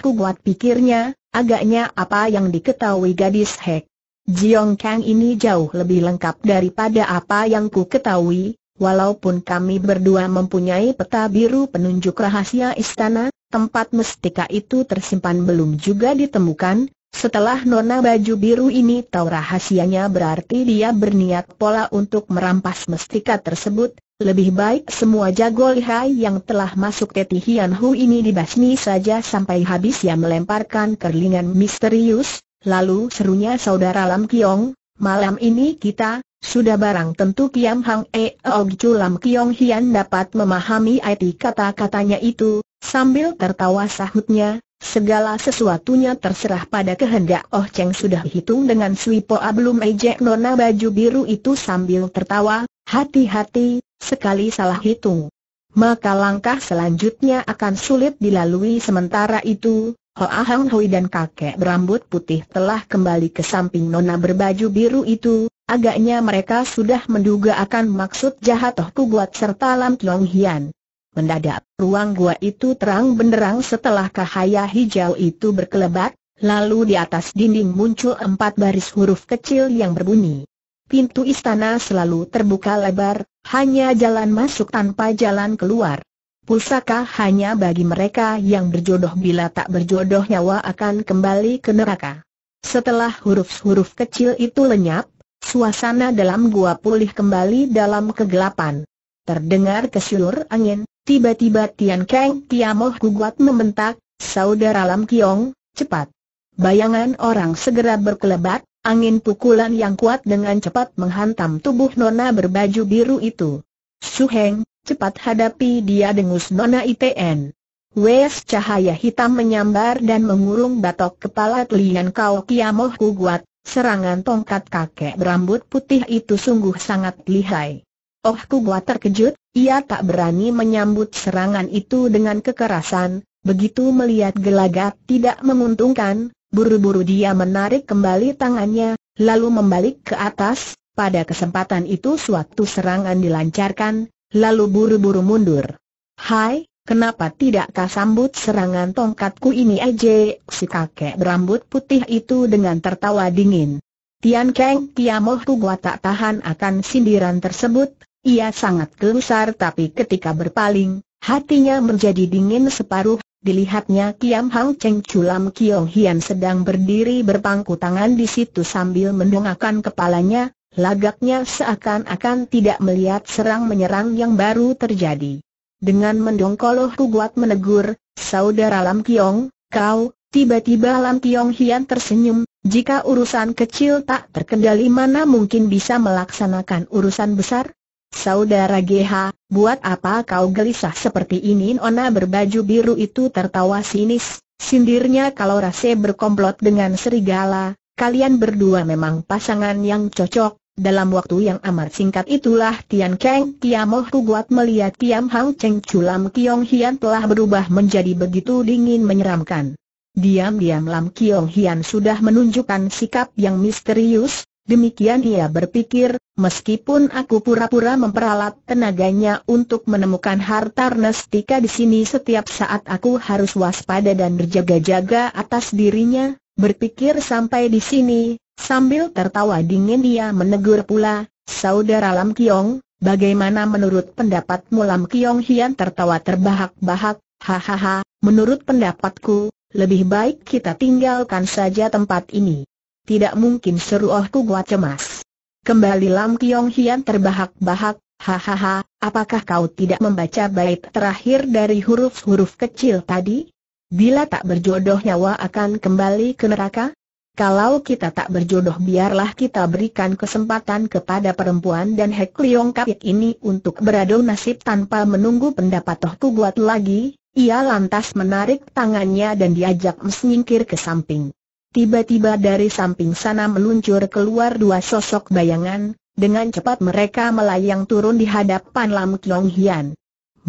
ku buat pikirnya, agaknya apa yang diketahui gadis Hek. Jiong Kang ini jauh lebih lengkap daripada apa yang ku ketahui, walaupun kami berdua mempunyai peta biru penunjuk rahasia istana, tempat mestika itu tersimpan belum juga ditemukan, setelah nona baju biru ini tahu rahasianya berarti dia berniat pola untuk merampas mestika tersebut, lebih baik semua jago lihai yang telah masuk Teti Hian ini dibasmi saja sampai habis ia melemparkan kerlingan misterius, lalu serunya saudara Lam Kiong, malam ini kita, sudah barang tentu Kiam Hang E Og Chu Lam Kiong Hian dapat memahami arti kata-katanya itu, Sambil tertawa sahutnya, segala sesuatunya terserah pada kehendak Oh Cheng sudah hitung dengan Sui Poa belum ejek nona baju biru itu sambil tertawa, hati-hati, sekali salah hitung. Maka langkah selanjutnya akan sulit dilalui sementara itu, Ho Ahang Hui dan kakek berambut putih telah kembali ke samping nona berbaju biru itu, agaknya mereka sudah menduga akan maksud jahat Oh buat serta Lam Tiong Hian. Mendadak, ruang gua itu terang benderang setelah cahaya hijau itu berkelebat, lalu di atas dinding muncul empat baris huruf kecil yang berbunyi. Pintu istana selalu terbuka lebar, hanya jalan masuk tanpa jalan keluar. Pusaka hanya bagi mereka yang berjodoh bila tak berjodoh nyawa akan kembali ke neraka. Setelah huruf-huruf kecil itu lenyap, suasana dalam gua pulih kembali dalam kegelapan. Terdengar kesyulur angin, Tiba-tiba Tian Kang Tiamoh gugat membentak, Saudara Lam Kiong, cepat. Bayangan orang segera berkelebat, angin pukulan yang kuat dengan cepat menghantam tubuh nona berbaju biru itu. Suheng, cepat hadapi dia dengus nona ITN. Wes cahaya hitam menyambar dan mengurung batok kepala Tian Kau Kiamoh gugat, Serangan tongkat kakek berambut putih itu sungguh sangat lihai. Oh ku terkejut, ia tak berani menyambut serangan itu dengan kekerasan, begitu melihat gelagat tidak menguntungkan, buru-buru dia menarik kembali tangannya, lalu membalik ke atas, pada kesempatan itu suatu serangan dilancarkan, lalu buru-buru mundur. Hai, Kenapa tidak kau sambut serangan tongkatku ini aja? Si kakek berambut putih itu dengan tertawa dingin. Tian Kang Kiamoh gua tak tahan akan sindiran tersebut, ia sangat gelusar tapi ketika berpaling, hatinya menjadi dingin separuh, dilihatnya Kiam Hang Cheng Chulam Kiong Hian sedang berdiri berpangku tangan di situ sambil mendongakkan kepalanya, lagaknya seakan-akan tidak melihat serang-menyerang yang baru terjadi. Dengan mendongkoloh kuat menegur, Saudara Lam Kiong, kau, tiba-tiba Lam Kiong Hian tersenyum, jika urusan kecil tak terkendali mana mungkin bisa melaksanakan urusan besar? Saudara GH, buat apa kau gelisah seperti ini? Nona berbaju biru itu tertawa sinis, sindirnya kalau Rase berkomplot dengan serigala, kalian berdua memang pasangan yang cocok. Dalam waktu yang amat singkat itulah Tian Keng Tiamoh Kuat melihat Tiam Hang Cheng Chulam Kiong Hian telah berubah menjadi begitu dingin menyeramkan. Diam-diam Lam Kiong Hian sudah menunjukkan sikap yang misterius, Demikian ia berpikir, meskipun aku pura-pura memperalat tenaganya untuk menemukan harta Ernestika di sini setiap saat aku harus waspada dan berjaga-jaga atas dirinya, berpikir sampai di sini, sambil tertawa dingin ia menegur pula, Saudara Lam Kiong, bagaimana menurut pendapatmu Lam Kiong Hian tertawa terbahak-bahak, hahaha, menurut pendapatku, lebih baik kita tinggalkan saja tempat ini. Tidak mungkin seru Oh Kugua cemas. Kembali Lam Kiong Hian terbahak-bahak, hahaha, apakah kau tidak membaca bait terakhir dari huruf-huruf kecil tadi? Bila tak berjodoh nyawa akan kembali ke neraka? Kalau kita tak berjodoh biarlah kita berikan kesempatan kepada perempuan dan Hek Liong Kapit ini untuk beradu nasib tanpa menunggu pendapat Toh buat lagi, ia lantas menarik tangannya dan diajak menyingkir ke samping. Tiba-tiba dari samping sana meluncur keluar dua sosok bayangan, dengan cepat mereka melayang turun di hadapan Lam Kiong Hian.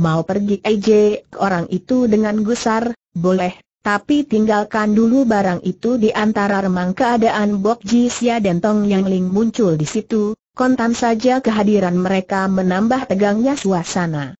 Mau pergi Aj? orang itu dengan gusar, boleh, tapi tinggalkan dulu barang itu di antara remang keadaan Bok Sia dan Tong Yang Ling muncul di situ, kontan saja kehadiran mereka menambah tegangnya suasana.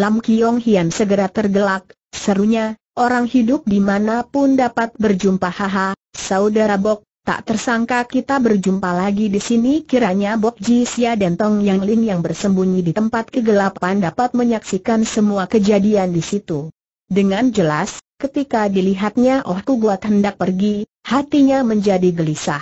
Lam Kiong Hian segera tergelak, serunya, Orang hidup di mana pun dapat berjumpa haha, saudara Bok, tak tersangka kita berjumpa lagi di sini kiranya Bok Jisia dan Tong Yang Lin yang bersembunyi di tempat kegelapan dapat menyaksikan semua kejadian di situ. Dengan jelas, ketika dilihatnya Oh Ku Buat hendak pergi, hatinya menjadi gelisah.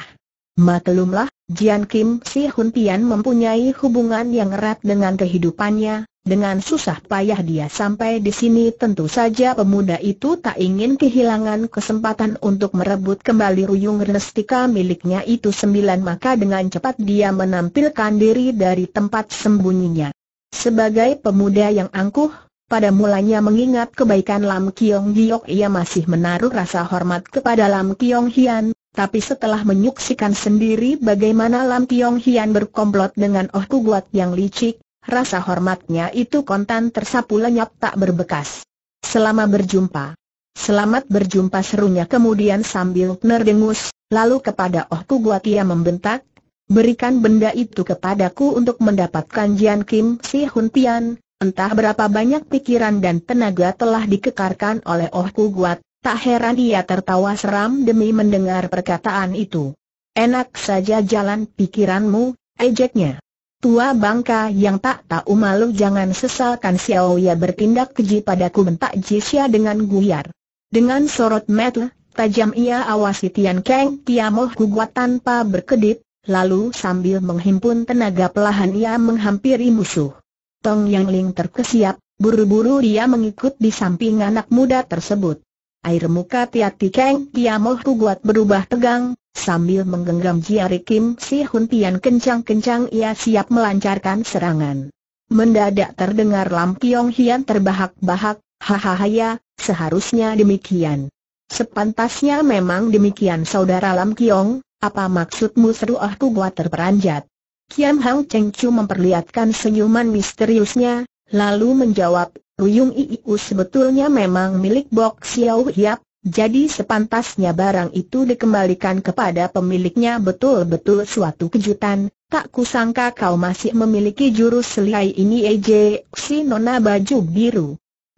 Maklumlah, Jian Kim Si Hun Tian mempunyai hubungan yang erat dengan kehidupannya, dengan susah payah dia sampai di sini tentu saja pemuda itu tak ingin kehilangan kesempatan untuk merebut kembali ruyung renestika miliknya itu sembilan maka dengan cepat dia menampilkan diri dari tempat sembunyinya. Sebagai pemuda yang angkuh, pada mulanya mengingat kebaikan Lam Kiong Giok ia masih menaruh rasa hormat kepada Lam Kiong Hian, tapi setelah menyuksikan sendiri bagaimana Lam Kiong Hian berkomplot dengan Oh Kuguat yang licik, rasa hormatnya itu kontan tersapu lenyap tak berbekas. Selama berjumpa. Selamat berjumpa serunya kemudian sambil nerdengus, lalu kepada Oh Kugua Tia membentak, berikan benda itu kepadaku untuk mendapatkan Jian Kim Si Hun Tian, entah berapa banyak pikiran dan tenaga telah dikekarkan oleh Oh Kugua Tak heran ia tertawa seram demi mendengar perkataan itu. Enak saja jalan pikiranmu, ejeknya. Tua bangka yang tak tahu malu jangan sesalkan Xiao Ya bertindak keji padaku bentak Jisya dengan guyar. Dengan sorot mata, tajam ia awasi Tian Kang Tiamoh gugat tanpa berkedip, lalu sambil menghimpun tenaga pelahan ia menghampiri musuh. Tong Yang Ling terkesiap, buru-buru dia mengikut di samping anak muda tersebut. Air muka Tiati Keng Kiamoh Kuguat berubah tegang, sambil menggenggam jari Kim Si Hun Tian kencang-kencang ia siap melancarkan serangan. Mendadak terdengar Lam Kiong Hian terbahak-bahak, hahaha ya, seharusnya demikian. Sepantasnya memang demikian saudara Lam Kiong, apa maksudmu seru ah Kuguat terperanjat? Kiam Hang Cheng Chu memperlihatkan senyuman misteriusnya, Lalu menjawab, Ruyung Iiu sebetulnya memang milik Bok Xiao Hiap, jadi sepantasnya barang itu dikembalikan kepada pemiliknya betul-betul suatu kejutan, tak kusangka kau masih memiliki jurus selai ini EJ, si nona baju biru.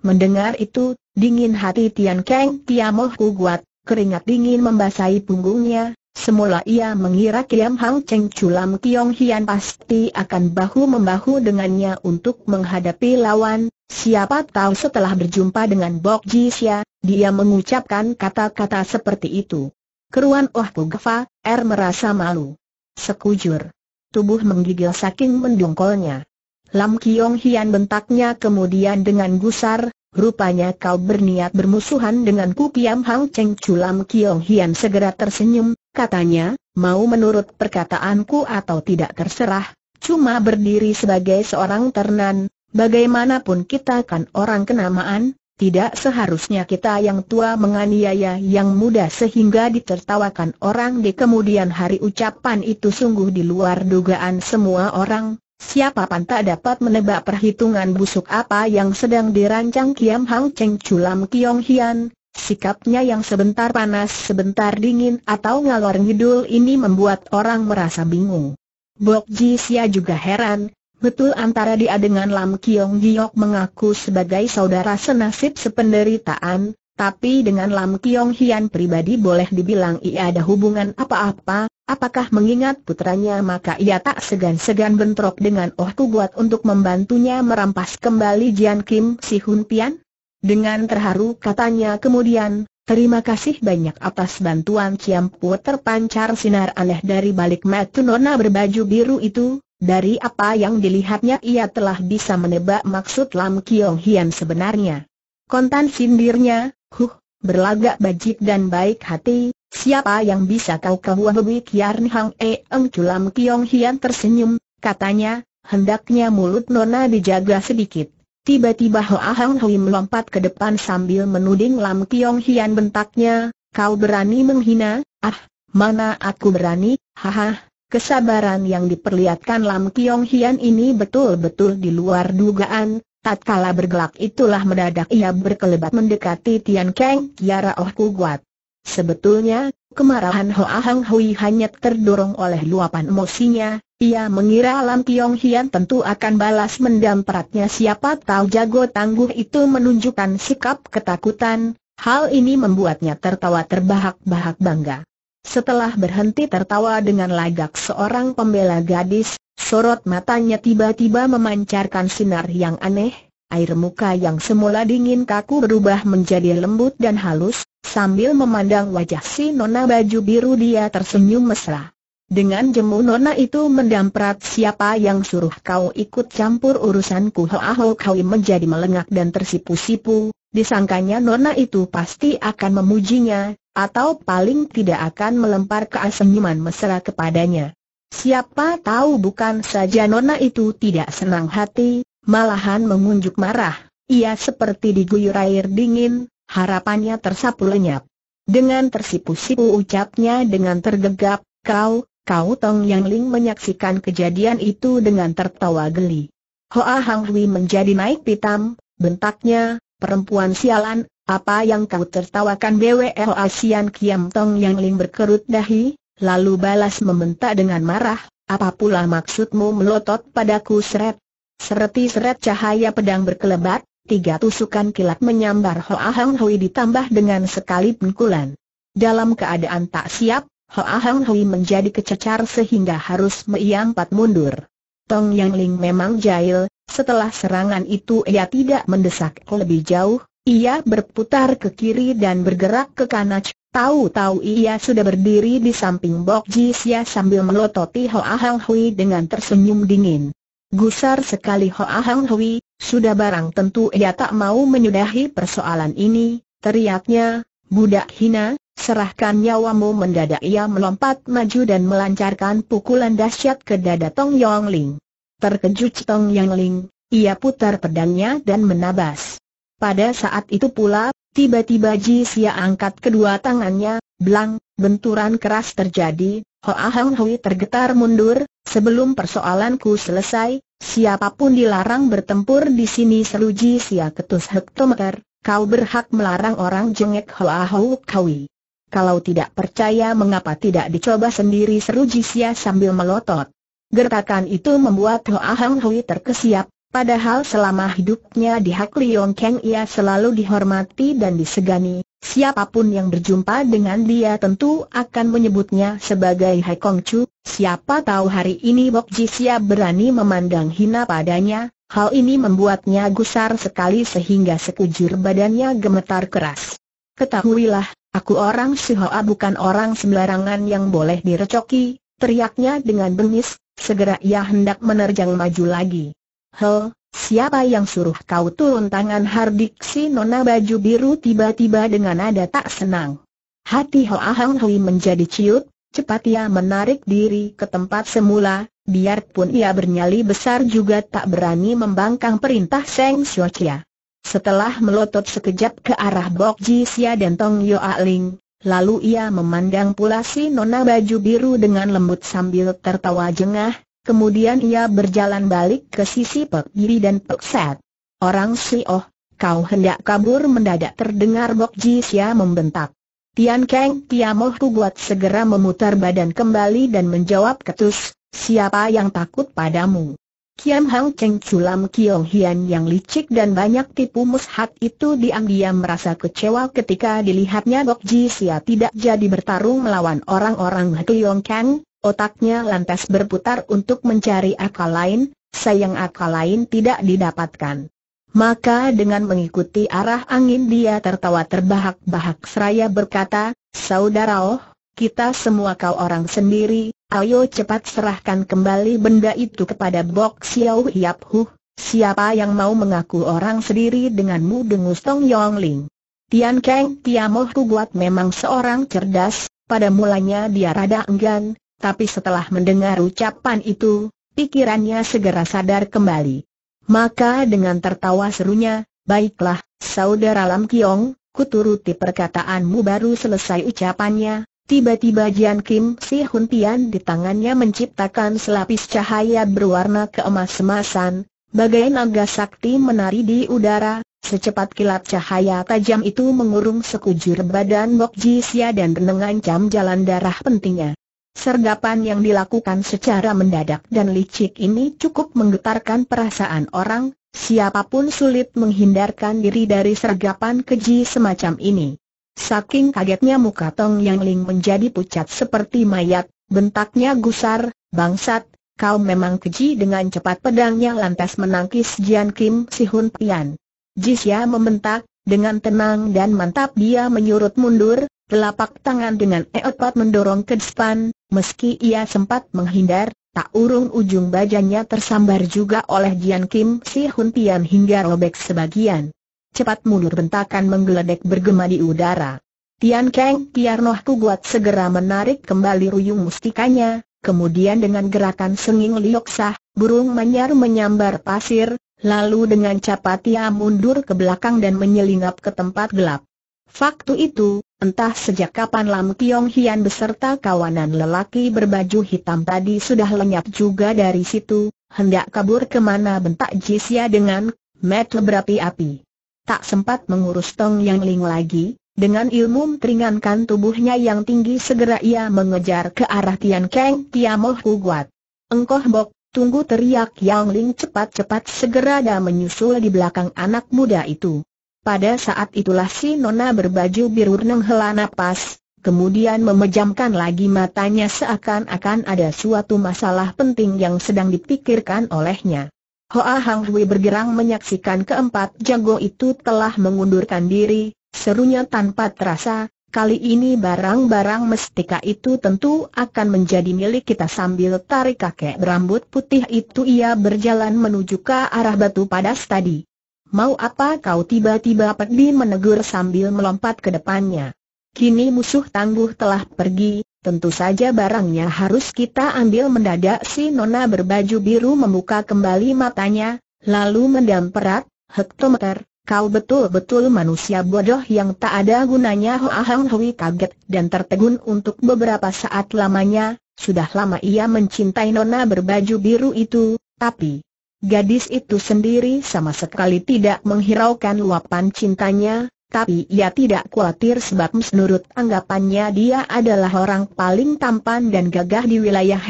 Mendengar itu, dingin hati Tian Kang Tiamoh kuat, keringat dingin membasahi punggungnya, Semula ia mengira Kiam Hang Cheng Chulam Kiong Hian pasti akan bahu-membahu dengannya untuk menghadapi lawan, siapa tahu setelah berjumpa dengan Bok Ji Xia, dia mengucapkan kata-kata seperti itu. Keruan Oh Pugafa, Er merasa malu. Sekujur. Tubuh menggigil saking mendongkolnya. Lam Kiong Hian bentaknya kemudian dengan gusar, Rupanya kau berniat bermusuhan dengan Ku Kiam Hang Cheng Chulam Kiong Hian segera tersenyum, katanya, mau menurut perkataanku atau tidak terserah, cuma berdiri sebagai seorang ternan, bagaimanapun kita kan orang kenamaan, tidak seharusnya kita yang tua menganiaya yang muda sehingga ditertawakan orang di kemudian hari ucapan itu sungguh di luar dugaan semua orang, siapa pun tak dapat menebak perhitungan busuk apa yang sedang dirancang Kiam Hang Cheng Chulam Kiong Hian, Sikapnya yang sebentar panas sebentar dingin atau ngalor ngidul ini membuat orang merasa bingung. Bok Ji Sia juga heran, betul antara dia dengan Lam Kiong Giok mengaku sebagai saudara senasib sependeritaan, tapi dengan Lam Kiong Hian pribadi boleh dibilang ia ada hubungan apa-apa, apakah mengingat putranya maka ia tak segan-segan bentrok dengan Oh Ku untuk membantunya merampas kembali Jian Kim Si Hun Pian? Dengan terharu katanya kemudian, terima kasih banyak atas bantuan Ciampu terpancar sinar aneh dari balik mata nona berbaju biru itu, dari apa yang dilihatnya ia telah bisa menebak maksud Lam Kiong Hian sebenarnya. Kontan sindirnya, huh, berlagak bajik dan baik hati, siapa yang bisa kau kehuahui Kiarn Hang E Eng Lam Kiong Hian tersenyum, katanya, hendaknya mulut Nona dijaga sedikit. Tiba-tiba Hoa Hang Hui melompat ke depan sambil menuding Lam Kiong Hian bentaknya, kau berani menghina, ah, mana aku berani, haha, kesabaran yang diperlihatkan Lam Kiong Hian ini betul-betul di luar dugaan, Tatkala bergelak itulah mendadak ia berkelebat mendekati Tian Keng Kiara ya Oh Kuat. Sebetulnya, kemarahan Hoa Hang Hui hanya terdorong oleh luapan emosinya, ia mengira Lam Kiong Hian tentu akan balas mendam peratnya siapa tahu jago tangguh itu menunjukkan sikap ketakutan, hal ini membuatnya tertawa terbahak-bahak bangga. Setelah berhenti tertawa dengan lagak seorang pembela gadis, sorot matanya tiba-tiba memancarkan sinar yang aneh, air muka yang semula dingin kaku berubah menjadi lembut dan halus, sambil memandang wajah si nona baju biru dia tersenyum mesra. Dengan jemu nona itu mendamprat siapa yang suruh kau ikut campur urusanku Ho Kau menjadi melengak dan tersipu-sipu, disangkanya nona itu pasti akan memujinya, atau paling tidak akan melempar keasenyuman mesra kepadanya. Siapa tahu bukan saja nona itu tidak senang hati, malahan mengunjuk marah, ia seperti diguyur air dingin, harapannya tersapu lenyap. Dengan tersipu-sipu ucapnya dengan tergegap, kau, Kau Tong Yang Ling menyaksikan kejadian itu dengan tertawa geli. Hoa Hang Hui menjadi naik pitam, bentaknya, perempuan sialan, apa yang kau tertawakan Hoa Asian Kiam Tong Yang Ling berkerut dahi, lalu balas membentak dengan marah, apa pula maksudmu melotot padaku seret? Sereti seret cahaya pedang berkelebat, tiga tusukan kilat menyambar Hoa Hang Hui ditambah dengan sekali pengkulan. Dalam keadaan tak siap, Hoa Hang Hui menjadi kececar sehingga harus meiampat mundur. Tong Yang Ling memang jahil, setelah serangan itu ia tidak mendesak lebih jauh, ia berputar ke kiri dan bergerak ke kanan. Tahu-tahu ia sudah berdiri di samping Bok Ji Sia sambil melototi Hoa Hang Hui dengan tersenyum dingin. Gusar sekali Hoa Hang Hui, sudah barang tentu ia tak mau menyudahi persoalan ini, teriaknya, budak hina, Serahkan nyawamu mendadak ia melompat maju dan melancarkan pukulan dahsyat ke dada Tong Yong Ling. Terkejut Tong Yong Ling, ia putar pedangnya dan menabas. Pada saat itu pula, tiba-tiba Ji Xia angkat kedua tangannya, belang, benturan keras terjadi, Hoa Hang Hui tergetar mundur, sebelum persoalanku selesai, siapapun dilarang bertempur di sini seru Ji Xia ketus hektometer, kau berhak melarang orang jengek Hoa Hou Hui. Kalau tidak percaya mengapa tidak dicoba sendiri seru Jisya sambil melotot. Gertakan itu membuat Hoa Hang Hui terkesiap, padahal selama hidupnya di Hak Leong Keng ia selalu dihormati dan disegani, siapapun yang berjumpa dengan dia tentu akan menyebutnya sebagai Hai Kong Chu, siapa tahu hari ini Bok Jisya berani memandang hina padanya, hal ini membuatnya gusar sekali sehingga sekujur badannya gemetar keras. Ketahuilah, Aku orang Sihoa bukan orang sembarangan yang boleh direcoki, teriaknya dengan bengis, segera ia hendak menerjang maju lagi. Hel, siapa yang suruh kau turun tangan Hardik si nona baju biru tiba-tiba dengan nada tak senang. Hati Hoa Hang Hui menjadi ciut, cepat ia menarik diri ke tempat semula, biarpun ia bernyali besar juga tak berani membangkang perintah Seng Suo Chia. Setelah melotot sekejap ke arah Bok Ji Sia dan Tong Yo A Ling, lalu ia memandang pula si nona baju biru dengan lembut sambil tertawa jengah, kemudian ia berjalan balik ke sisi Pek Giri dan Pek Set. Orang si Oh, kau hendak kabur mendadak terdengar Bok Ji Sia membentak. Tian Keng Tiamoh buat segera memutar badan kembali dan menjawab ketus, siapa yang takut padamu? Kiam Hang Cheng Chulam Kiong Hian yang licik dan banyak tipu mushat itu diam-diam merasa kecewa ketika dilihatnya Gok Ji Sia tidak jadi bertarung melawan orang-orang Kiong Kang, otaknya lantas berputar untuk mencari akal lain, sayang akal lain tidak didapatkan. Maka dengan mengikuti arah angin dia tertawa terbahak-bahak seraya berkata, Saudara Oh, kita semua kau orang sendiri, ayo cepat serahkan kembali benda itu kepada Bok Xiao Hiap Hu. Siapa yang mau mengaku orang sendiri denganmu dengus Tong Yong Ling? Tian Keng Tiamoh Kuguat memang seorang cerdas, pada mulanya dia rada enggan, tapi setelah mendengar ucapan itu, pikirannya segera sadar kembali. Maka dengan tertawa serunya, baiklah, saudara Lam Kiong, kuturuti perkataanmu baru selesai ucapannya, Tiba-tiba Jian Kim Si Hun Tian di tangannya menciptakan selapis cahaya berwarna keemas-emasan, bagai naga sakti menari di udara, secepat kilat cahaya tajam itu mengurung sekujur badan Bok Ji Sia dan mengancam jalan darah pentingnya. Sergapan yang dilakukan secara mendadak dan licik ini cukup menggetarkan perasaan orang, siapapun sulit menghindarkan diri dari sergapan keji semacam ini. Saking kagetnya muka Tong Yang Ling menjadi pucat seperti mayat, bentaknya gusar, bangsat, kau memang keji dengan cepat pedangnya lantas menangkis Jian Kim Si Hun Pian. Jisya membentak, dengan tenang dan mantap dia menyurut mundur, telapak tangan dengan eotot mendorong ke depan, meski ia sempat menghindar, tak urung ujung bajanya tersambar juga oleh Jian Kim Si Hun Pian hingga robek sebagian cepat mundur bentakan menggeledek bergema di udara. Tian Kang Piarnoh buat segera menarik kembali ruyung mustikanya, kemudian dengan gerakan senging lioksah, burung manyar menyambar pasir, lalu dengan cepat ia mundur ke belakang dan menyelingap ke tempat gelap. Faktu itu, entah sejak kapan Lam Kiong Hian beserta kawanan lelaki berbaju hitam tadi sudah lenyap juga dari situ, hendak kabur kemana bentak Jisya dengan met berapi-api tak sempat mengurus Tong Yang Ling lagi, dengan ilmu meringankan tubuhnya yang tinggi segera ia mengejar ke arah Tian Mo Tiamoh Kuat. Engkoh Bok, tunggu teriak Yang Ling cepat-cepat segera dan menyusul di belakang anak muda itu. Pada saat itulah si Nona berbaju biru menghela nafas, kemudian memejamkan lagi matanya seakan-akan ada suatu masalah penting yang sedang dipikirkan olehnya. Hoa Hang Hui bergerak menyaksikan keempat jago itu telah mengundurkan diri, serunya tanpa terasa, kali ini barang-barang mestika itu tentu akan menjadi milik kita sambil tarik kakek berambut putih itu ia berjalan menuju ke arah batu padas tadi. Mau apa kau tiba-tiba pergi menegur sambil melompat ke depannya. Kini musuh tangguh telah pergi, Tentu saja barangnya harus kita ambil mendadak si Nona berbaju biru membuka kembali matanya, lalu mendamperat, hektometer, kau betul-betul manusia bodoh yang tak ada gunanya Hoa Hang Hui kaget dan tertegun untuk beberapa saat lamanya, sudah lama ia mencintai Nona berbaju biru itu, tapi gadis itu sendiri sama sekali tidak menghiraukan luapan cintanya, tapi ia tidak khawatir sebab menurut anggapannya dia adalah orang paling tampan dan gagah di wilayah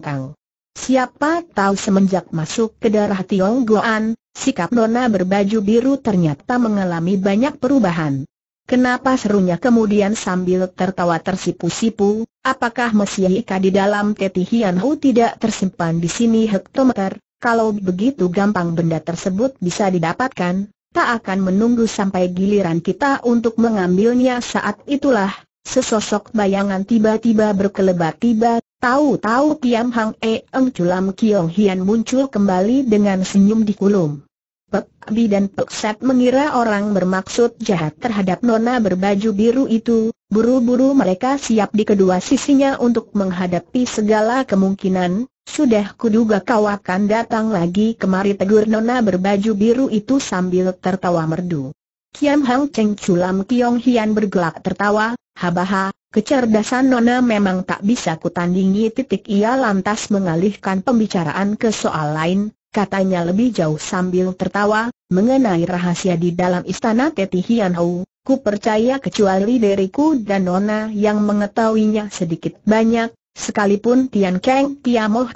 Kang. Siapa tahu semenjak masuk ke darah Tionggoan, sikap Nona berbaju biru ternyata mengalami banyak perubahan. Kenapa serunya kemudian sambil tertawa tersipu-sipu, apakah Mesia Ika di dalam Teti Hian Hu tidak tersimpan di sini hektometer, kalau begitu gampang benda tersebut bisa didapatkan? kita akan menunggu sampai giliran kita untuk mengambilnya saat itulah, sesosok bayangan tiba-tiba berkelebat tiba, tahu-tahu Kiam Hang e, Eng Culam Kiong Hian muncul kembali dengan senyum di kulum. Pek Bi dan Pek Set mengira orang bermaksud jahat terhadap nona berbaju biru itu, buru-buru mereka siap di kedua sisinya untuk menghadapi segala kemungkinan, sudah kuduga kau akan datang lagi kemari tegur nona berbaju biru itu sambil tertawa merdu. Kiam Hang Cheng Culam Kiong Hian bergelak tertawa, habaha, kecerdasan nona memang tak bisa kutandingi titik ia lantas mengalihkan pembicaraan ke soal lain, katanya lebih jauh sambil tertawa, mengenai rahasia di dalam istana Teti Hian Hou, ku percaya kecuali diriku dan nona yang mengetahuinya sedikit banyak, Sekalipun Tian Kang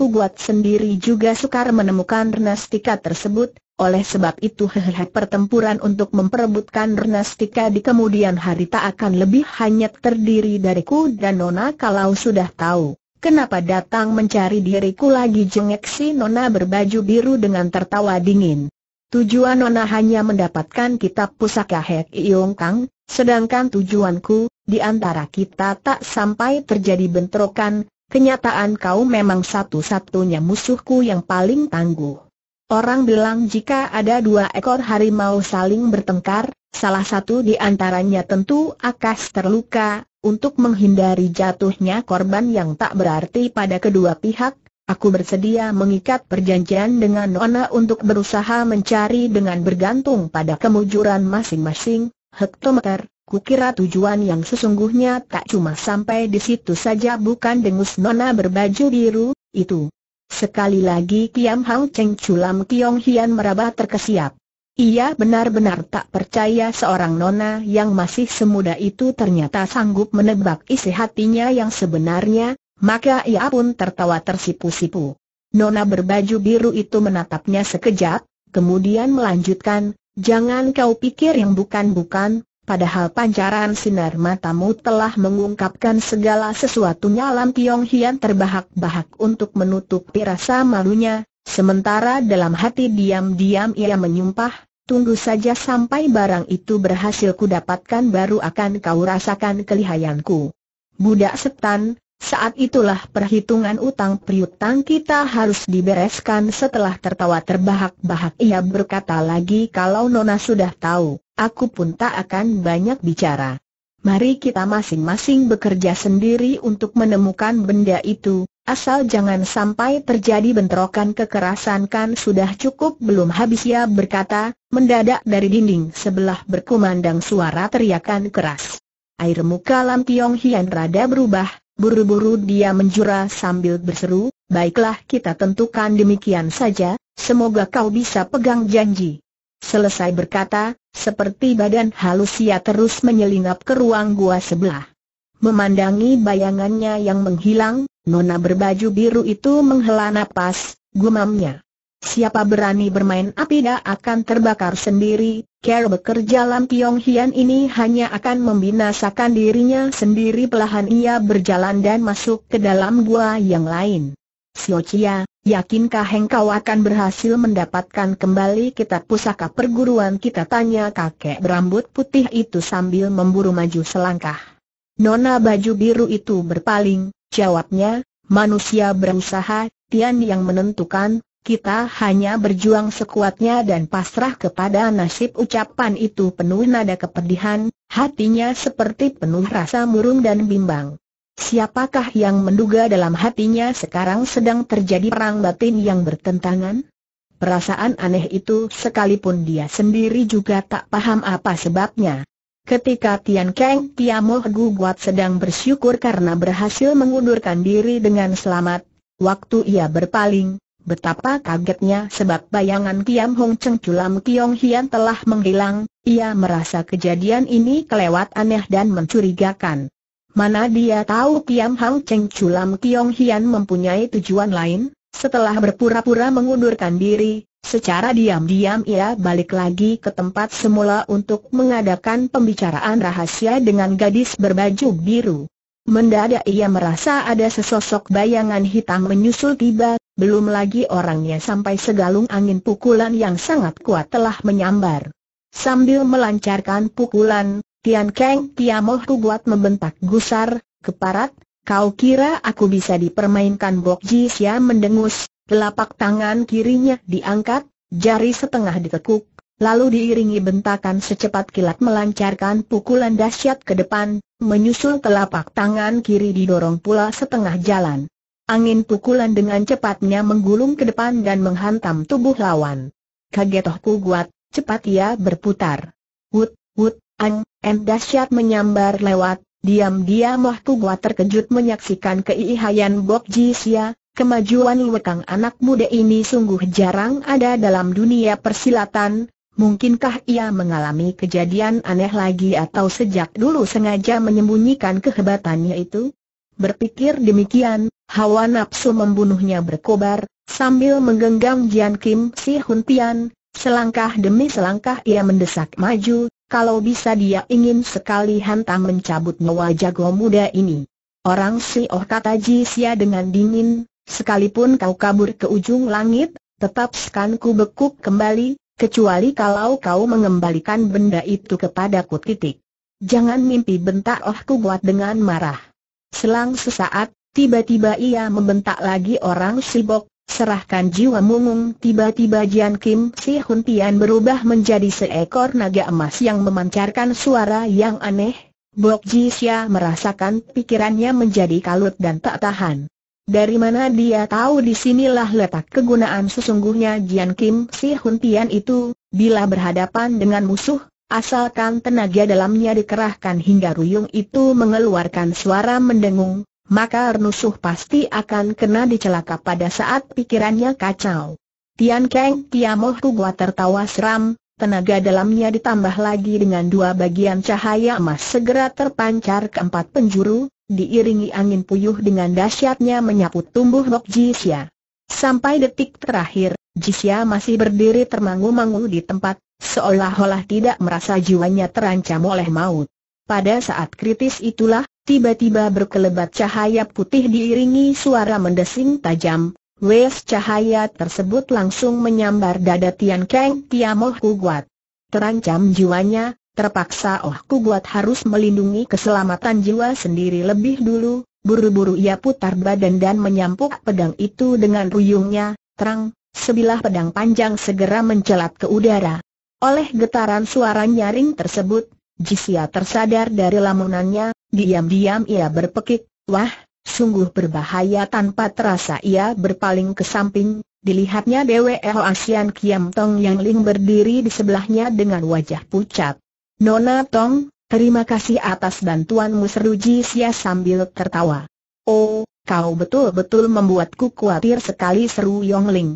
ku buat sendiri juga sukar menemukan renastika tersebut, oleh sebab itu hehehe pertempuran untuk memperebutkan renastika di kemudian hari tak akan lebih hanya terdiri dariku dan Nona kalau sudah tahu. Kenapa datang mencari diriku lagi jengek si Nona berbaju biru dengan tertawa dingin. Tujuan Nona hanya mendapatkan kitab pusaka Hek Iong Kang, Sedangkan tujuanku, di antara kita tak sampai terjadi bentrokan, kenyataan kau memang satu-satunya musuhku yang paling tangguh. Orang bilang jika ada dua ekor harimau saling bertengkar, salah satu di antaranya tentu akan terluka, untuk menghindari jatuhnya korban yang tak berarti pada kedua pihak, aku bersedia mengikat perjanjian dengan Nona untuk berusaha mencari dengan bergantung pada kemujuran masing-masing, hektometer, kukira tujuan yang sesungguhnya tak cuma sampai di situ saja bukan dengus nona berbaju biru, itu. Sekali lagi Kiam Hang Cheng culam Kiong Hian meraba terkesiap. Ia benar-benar tak percaya seorang nona yang masih semuda itu ternyata sanggup menebak isi hatinya yang sebenarnya, maka ia pun tertawa tersipu-sipu. Nona berbaju biru itu menatapnya sekejap, kemudian melanjutkan, Jangan kau pikir yang bukan-bukan, padahal pancaran sinar matamu telah mengungkapkan segala sesuatunya Lam Tiong Hian terbahak-bahak untuk menutupi rasa malunya, sementara dalam hati diam-diam ia menyumpah, tunggu saja sampai barang itu berhasil kudapatkan baru akan kau rasakan kelihayanku. Budak setan, saat itulah perhitungan utang priutang kita harus dibereskan setelah tertawa terbahak-bahak ia berkata lagi kalau Nona sudah tahu, aku pun tak akan banyak bicara. Mari kita masing-masing bekerja sendiri untuk menemukan benda itu, asal jangan sampai terjadi bentrokan kekerasan kan sudah cukup belum habis ia berkata, mendadak dari dinding sebelah berkumandang suara teriakan keras. Air muka Lam Tiong Hian rada berubah, Buru-buru dia menjura sambil berseru, baiklah kita tentukan demikian saja, semoga kau bisa pegang janji. Selesai berkata, seperti badan halus ia terus menyelinap ke ruang gua sebelah. Memandangi bayangannya yang menghilang, nona berbaju biru itu menghela napas, gumamnya. Siapa berani bermain api dah akan terbakar sendiri, Care bekerja Lam Hian ini hanya akan membinasakan dirinya sendiri pelahan ia berjalan dan masuk ke dalam gua yang lain. Sio Chia, yakinkah engkau akan berhasil mendapatkan kembali kitab pusaka perguruan kita tanya kakek berambut putih itu sambil memburu maju selangkah. Nona baju biru itu berpaling, jawabnya, manusia berusaha, Tian yang menentukan, kita hanya berjuang sekuatnya dan pasrah kepada nasib ucapan itu penuh nada kepedihan, hatinya seperti penuh rasa murung dan bimbang. Siapakah yang menduga dalam hatinya sekarang sedang terjadi perang batin yang bertentangan? Perasaan aneh itu sekalipun dia sendiri juga tak paham apa sebabnya. Ketika Tian Keng Tiamoh Guguat sedang bersyukur karena berhasil mengundurkan diri dengan selamat, waktu ia berpaling, Betapa kagetnya sebab bayangan Kiam Hong Cheng Culam Kiong Hian telah menghilang, ia merasa kejadian ini kelewat aneh dan mencurigakan. Mana dia tahu Kiam Hong Cheng Culam Kiong Hian mempunyai tujuan lain? Setelah berpura-pura mengundurkan diri, secara diam-diam ia balik lagi ke tempat semula untuk mengadakan pembicaraan rahasia dengan gadis berbaju biru. Mendadak ia merasa ada sesosok bayangan hitam menyusul tiba belum lagi orangnya sampai segalung angin pukulan yang sangat kuat telah menyambar. Sambil melancarkan pukulan, Tian Kang Kiamohku buat membentak gusar, keparat, kau kira aku bisa dipermainkan Bok Ji Xia mendengus, telapak tangan kirinya diangkat, jari setengah ditekuk, lalu diiringi bentakan secepat kilat melancarkan pukulan dahsyat ke depan, menyusul telapak tangan kiri didorong pula setengah jalan. Angin pukulan dengan cepatnya menggulung ke depan dan menghantam tubuh lawan. Kaget oh, Kuat, cepat ia berputar. Wut, wut, ang, en dahsyat menyambar lewat, diam-diam Wah Kuat terkejut menyaksikan keihayan Bok Jisya. kemajuan lewekang anak muda ini sungguh jarang ada dalam dunia persilatan, Mungkinkah ia mengalami kejadian aneh lagi atau sejak dulu sengaja menyembunyikan kehebatannya itu? Berpikir demikian, Hawa nafsu membunuhnya berkobar, sambil menggenggam Jian Kim Si Hun Tian, selangkah demi selangkah ia mendesak maju, kalau bisa dia ingin sekali hantam mencabut nyawa jago muda ini. Orang si Oh kata Ji Sia dengan dingin, sekalipun kau kabur ke ujung langit, tetap sekanku bekuk kembali, kecuali kalau kau mengembalikan benda itu kepadaku titik. Jangan mimpi bentak oh, ku buat dengan marah. Selang sesaat, Tiba-tiba ia membentak lagi orang sibok, serahkan jiwa mungung. Tiba-tiba Jian Kim Si Hun Tian berubah menjadi seekor naga emas yang memancarkan suara yang aneh. Bok Ji Xia merasakan pikirannya menjadi kalut dan tak tahan. Dari mana dia tahu disinilah letak kegunaan sesungguhnya Jian Kim Si Hun Tian itu, bila berhadapan dengan musuh, asalkan tenaga dalamnya dikerahkan hingga ruyung itu mengeluarkan suara mendengung, maka Ernusuh pasti akan kena dicelaka pada saat pikirannya kacau. Tian Kang Tiamoh Kugwa tertawa seram, tenaga dalamnya ditambah lagi dengan dua bagian cahaya emas segera terpancar ke empat penjuru, diiringi angin puyuh dengan dahsyatnya menyapu tumbuh Lok Jisya. Sampai detik terakhir, Jisya masih berdiri termangu-mangu di tempat, seolah-olah tidak merasa jiwanya terancam oleh maut. Pada saat kritis itulah, Tiba-tiba berkelebat cahaya putih diiringi suara mendesing tajam. Wes cahaya tersebut langsung menyambar dada Tian Tiam Oh Kuguat. Terancam jiwanya, terpaksa Oh Kuguat harus melindungi keselamatan jiwa sendiri lebih dulu. Buru-buru ia putar badan dan menyampuk pedang itu dengan ruyungnya, terang, sebilah pedang panjang segera mencelat ke udara. Oleh getaran suara nyaring tersebut, Jisia tersadar dari lamunannya, diam-diam ia berpekik, wah, sungguh berbahaya tanpa terasa ia berpaling ke samping, dilihatnya Eho Asian Kiam Tong Yang Ling berdiri di sebelahnya dengan wajah pucat. Nona Tong, terima kasih atas bantuanmu seru Jisia sambil tertawa. Oh, kau betul-betul membuatku khawatir sekali seru Yong Ling.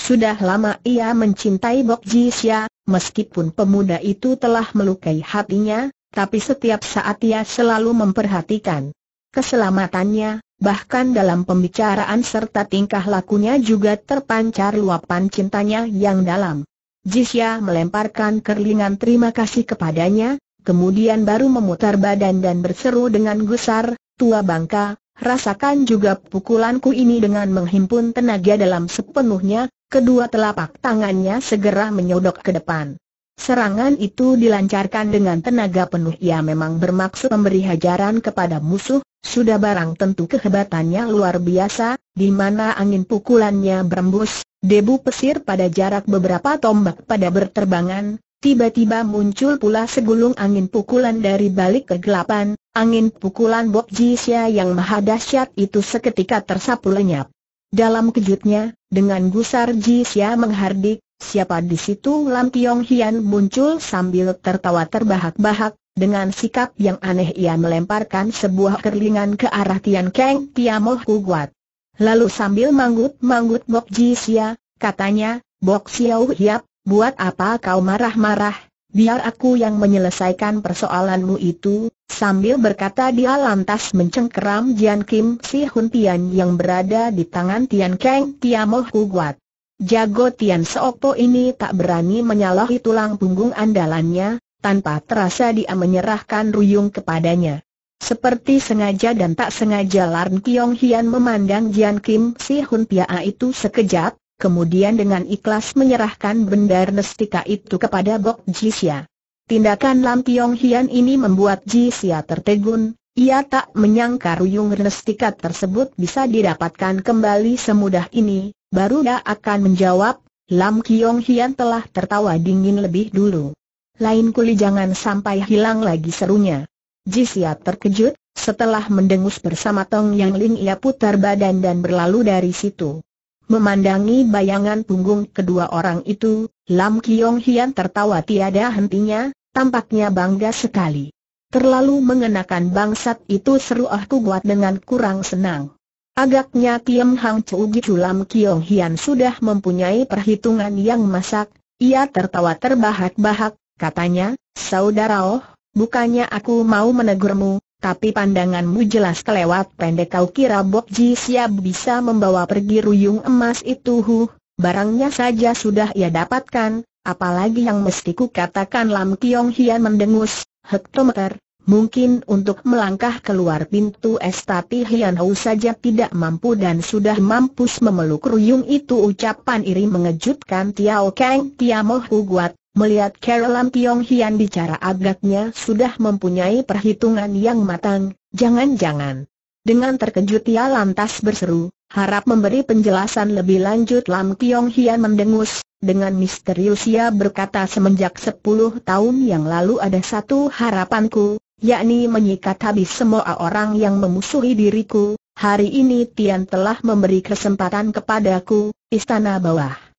Sudah lama ia mencintai Bok Ji Jisya, meskipun pemuda itu telah melukai hatinya, tapi setiap saat ia selalu memperhatikan keselamatannya, bahkan dalam pembicaraan serta tingkah lakunya juga terpancar luapan cintanya yang dalam. Ji Jisya melemparkan kerlingan terima kasih kepadanya, kemudian baru memutar badan dan berseru dengan gusar, Tua Bangka, rasakan juga pukulanku ini dengan menghimpun tenaga dalam sepenuhnya, kedua telapak tangannya segera menyodok ke depan. Serangan itu dilancarkan dengan tenaga penuh ia memang bermaksud memberi hajaran kepada musuh, sudah barang tentu kehebatannya luar biasa, di mana angin pukulannya berembus, debu pesir pada jarak beberapa tombak pada berterbangan, Tiba-tiba muncul pula segulung angin pukulan dari balik kegelapan, angin pukulan Bob Jisya yang maha dahsyat itu seketika tersapu lenyap. Dalam kejutnya, dengan gusar Jisya menghardik, siapa di situ Lam Tiong Hian muncul sambil tertawa terbahak-bahak, dengan sikap yang aneh ia melemparkan sebuah kerlingan ke arah Tian Keng Tiamoh Kuguat. Lalu sambil manggut-manggut Bob Jisya, katanya, Bok Xiao Hiap, buat apa kau marah-marah, biar aku yang menyelesaikan persoalanmu itu, sambil berkata dia lantas mencengkeram Jian Kim Si Hun Tian yang berada di tangan Tian Kang Tiamo Guat. Jago Tian Seokpo ini tak berani menyalahi tulang punggung andalannya, tanpa terasa dia menyerahkan ruyung kepadanya. Seperti sengaja dan tak sengaja Larn Kiong Hian memandang Jian Kim Si Hun Tia itu sekejap, kemudian dengan ikhlas menyerahkan benda Ernestika itu kepada Bok Jisya. Tindakan Lam Tiong Hian ini membuat Jisya tertegun, ia tak menyangka ruyung Ernestika tersebut bisa didapatkan kembali semudah ini, baru dia akan menjawab, Lam Kiong Hian telah tertawa dingin lebih dulu. Lain kuli jangan sampai hilang lagi serunya. Jisya terkejut, setelah mendengus bersama Tong Yang Ling ia putar badan dan berlalu dari situ. Memandangi bayangan punggung kedua orang itu, Lam Kiong Hian tertawa tiada hentinya, tampaknya bangga sekali. Terlalu mengenakan bangsat itu seru aku ah Kuat dengan kurang senang. Agaknya Tiem Hang Chu Gichu Lam Kiong Hian sudah mempunyai perhitungan yang masak, ia tertawa terbahak-bahak, katanya, Saudara Oh, bukannya aku mau menegurmu, tapi pandanganmu jelas kelewat pendek kau kira Bok Ji siap bisa membawa pergi ruyung emas itu huh, barangnya saja sudah ia dapatkan, apalagi yang mesti ku katakan Lam Kiong Hian mendengus, hektometer, Mungkin untuk melangkah keluar pintu es tapi Hian Hou saja tidak mampu dan sudah mampus memeluk ruyung itu ucapan iri mengejutkan Tiao Kang Tiamo Hu Guat Melihat Carol Lam Tiong Hian bicara agaknya sudah mempunyai perhitungan yang matang, jangan-jangan. Dengan terkejut ia lantas berseru, harap memberi penjelasan lebih lanjut Lam Tiong Hian mendengus, dengan misterius ia berkata semenjak 10 tahun yang lalu ada satu harapanku, yakni menyikat habis semua orang yang memusuhi diriku, hari ini Tian telah memberi kesempatan kepadaku, istana bawah.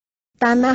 Tanah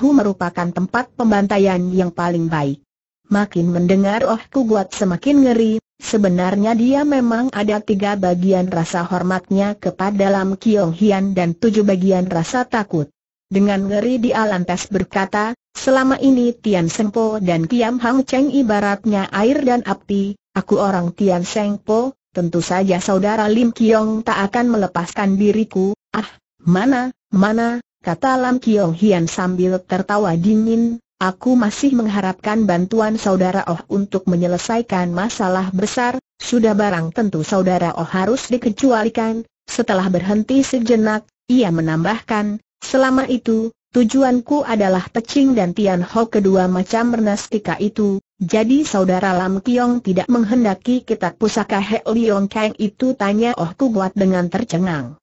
Hu merupakan tempat pembantaian yang paling baik. Makin mendengar Oh Kuguat semakin ngeri, sebenarnya dia memang ada tiga bagian rasa hormatnya kepada Lam Kiong Hian dan tujuh bagian rasa takut. Dengan ngeri dia lantas berkata, selama ini Tian Sengpo dan Kiam Hang Cheng ibaratnya air dan api, aku orang Tian Sengpo, tentu saja saudara Lim Kiong tak akan melepaskan diriku, ah, mana, mana, kata Lam Kiong Hian sambil tertawa dingin, aku masih mengharapkan bantuan saudara Oh untuk menyelesaikan masalah besar, sudah barang tentu saudara Oh harus dikecualikan, setelah berhenti sejenak, ia menambahkan, selama itu, tujuanku adalah Tecing dan Tian Ho kedua macam renastika itu, jadi saudara Lam Kiong tidak menghendaki kitab pusaka He Leong Kang itu tanya Oh buat dengan tercengang.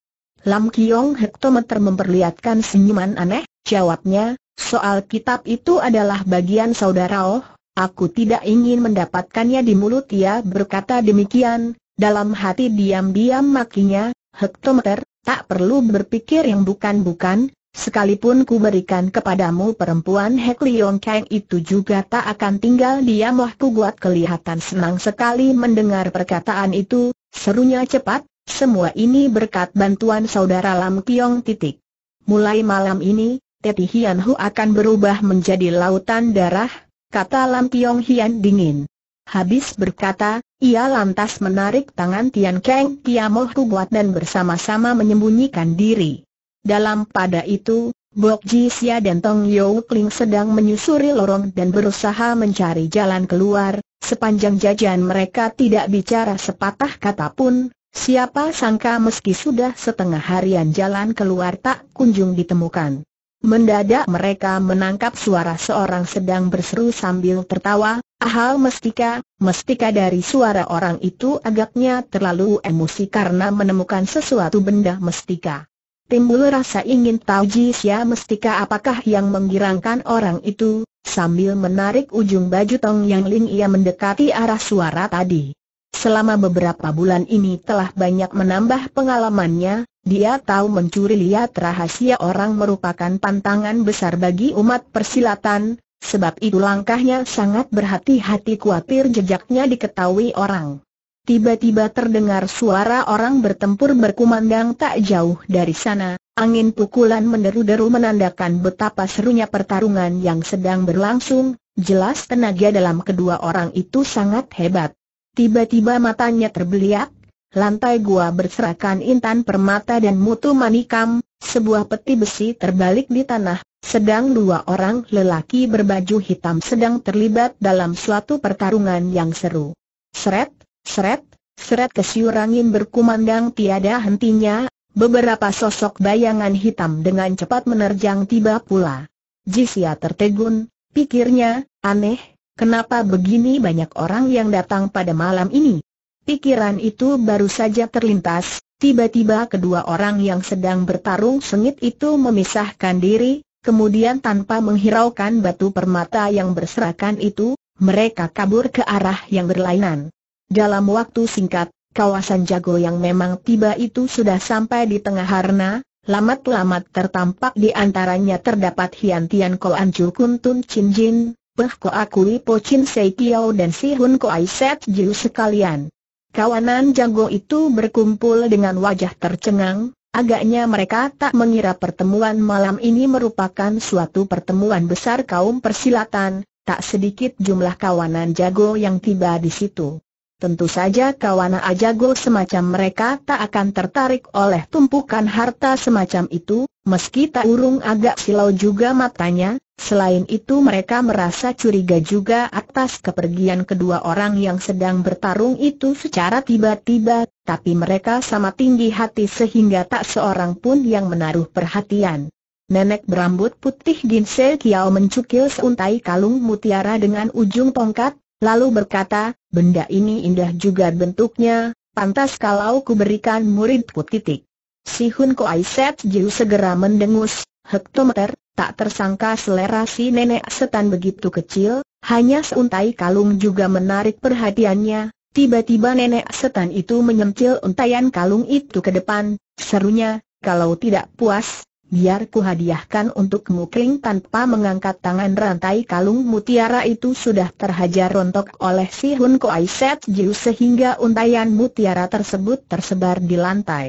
Lam Kiong hektometer memperlihatkan senyuman aneh, jawabnya, soal kitab itu adalah bagian saudara Oh, aku tidak ingin mendapatkannya di mulut ia berkata demikian, dalam hati diam-diam makinya, hektometer, tak perlu berpikir yang bukan-bukan, sekalipun ku berikan kepadamu perempuan Hek Leong Kang itu juga tak akan tinggal diam wah ku buat kelihatan senang sekali mendengar perkataan itu, serunya cepat, semua ini berkat bantuan saudara Lam Kiong titik. Mulai malam ini, Teti Hian Hu akan berubah menjadi lautan darah, kata Lam Kiong Hian dingin. Habis berkata, ia lantas menarik tangan Tian Keng Kiamoh kuat dan bersama-sama menyembunyikan diri. Dalam pada itu, Bok Ji Sia dan Tong Yau Kling sedang menyusuri lorong dan berusaha mencari jalan keluar, sepanjang jajan mereka tidak bicara sepatah kata pun, Siapa sangka meski sudah setengah harian jalan keluar tak kunjung ditemukan. Mendadak mereka menangkap suara seorang sedang berseru sambil tertawa, ahal mestika, mestika dari suara orang itu agaknya terlalu emosi karena menemukan sesuatu benda mestika. Timbul rasa ingin tahu jisya mestika apakah yang menggirangkan orang itu, sambil menarik ujung baju tong yang ling ia mendekati arah suara tadi. Selama beberapa bulan ini telah banyak menambah pengalamannya, dia tahu mencuri lihat rahasia orang merupakan pantangan besar bagi umat persilatan, sebab itu langkahnya sangat berhati-hati khawatir jejaknya diketahui orang. Tiba-tiba terdengar suara orang bertempur berkumandang tak jauh dari sana, angin pukulan menderu-deru menandakan betapa serunya pertarungan yang sedang berlangsung, jelas tenaga dalam kedua orang itu sangat hebat. Tiba-tiba matanya terbeliak, lantai gua berserakan intan permata dan mutu manikam, sebuah peti besi terbalik di tanah, sedang dua orang lelaki berbaju hitam sedang terlibat dalam suatu pertarungan yang seru. Seret, seret, seret kesiur angin berkumandang tiada hentinya, beberapa sosok bayangan hitam dengan cepat menerjang tiba pula. Jisya tertegun, pikirnya, aneh, Kenapa begini banyak orang yang datang pada malam ini? Pikiran itu baru saja terlintas, tiba-tiba kedua orang yang sedang bertarung sengit itu memisahkan diri, kemudian tanpa menghiraukan batu permata yang berserakan itu, mereka kabur ke arah yang berlainan. Dalam waktu singkat, kawasan jago yang memang tiba itu sudah sampai di tengah harna, lamat-lamat tertampak di antaranya terdapat Hian Tian Koan Ju Kun Tun Chin Ko akui Po Chin Sei Kiao dan Si Hun Koai Set Jiu sekalian. Kawanan jago itu berkumpul dengan wajah tercengang, agaknya mereka tak mengira pertemuan malam ini merupakan suatu pertemuan besar kaum persilatan, tak sedikit jumlah kawanan jago yang tiba di situ. Tentu saja kawanan ajago semacam mereka tak akan tertarik oleh tumpukan harta semacam itu, meski tak urung agak silau juga matanya, Selain itu mereka merasa curiga juga atas kepergian kedua orang yang sedang bertarung itu secara tiba-tiba, tapi mereka sama tinggi hati sehingga tak seorang pun yang menaruh perhatian. Nenek berambut putih Ginsel Kiao mencukil seuntai kalung mutiara dengan ujung tongkat, lalu berkata, benda ini indah juga bentuknya, pantas kalau kuberikan muridku titik. Si Hun Koai Set Jiu segera mendengus, hektometer, tak tersangka selera si nenek setan begitu kecil, hanya seuntai kalung juga menarik perhatiannya, tiba-tiba nenek setan itu menyentil untayan kalung itu ke depan, serunya, kalau tidak puas, biar ku hadiahkan untuk mukling tanpa mengangkat tangan rantai kalung mutiara itu sudah terhajar rontok oleh si Hun Koai Set Jiu sehingga untayan mutiara tersebut tersebar di lantai.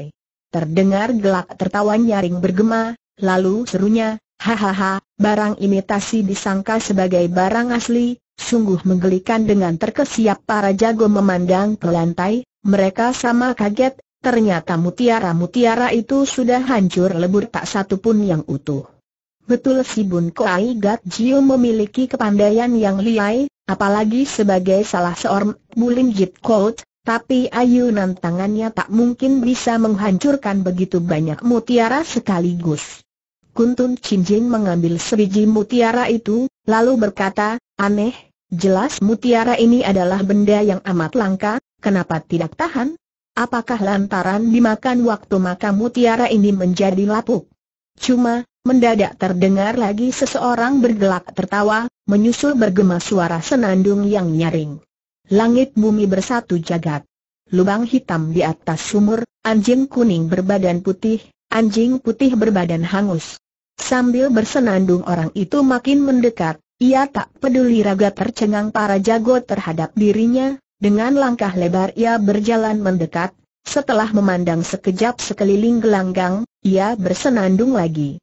Terdengar gelak tertawa nyaring bergema, Lalu serunya, hahaha, barang imitasi disangka sebagai barang asli, sungguh menggelikan dengan terkesiap para jago memandang ke lantai, mereka sama kaget, ternyata mutiara-mutiara itu sudah hancur lebur tak satu pun yang utuh. Betul si Bun Koai Gat Jiu memiliki kepandaian yang liai, apalagi sebagai salah seorang bulim Jit coach, tapi ayunan tangannya tak mungkin bisa menghancurkan begitu banyak mutiara sekaligus. Kuntun Cincin mengambil sebiji mutiara itu, lalu berkata, aneh, jelas mutiara ini adalah benda yang amat langka, kenapa tidak tahan? Apakah lantaran dimakan waktu maka mutiara ini menjadi lapuk? Cuma, mendadak terdengar lagi seseorang bergelak tertawa, menyusul bergema suara senandung yang nyaring. Langit bumi bersatu jagat. Lubang hitam di atas sumur, anjing kuning berbadan putih, anjing putih berbadan hangus. Sambil bersenandung orang itu makin mendekat, ia tak peduli raga tercengang para jago terhadap dirinya, dengan langkah lebar ia berjalan mendekat, setelah memandang sekejap sekeliling gelanggang, ia bersenandung lagi.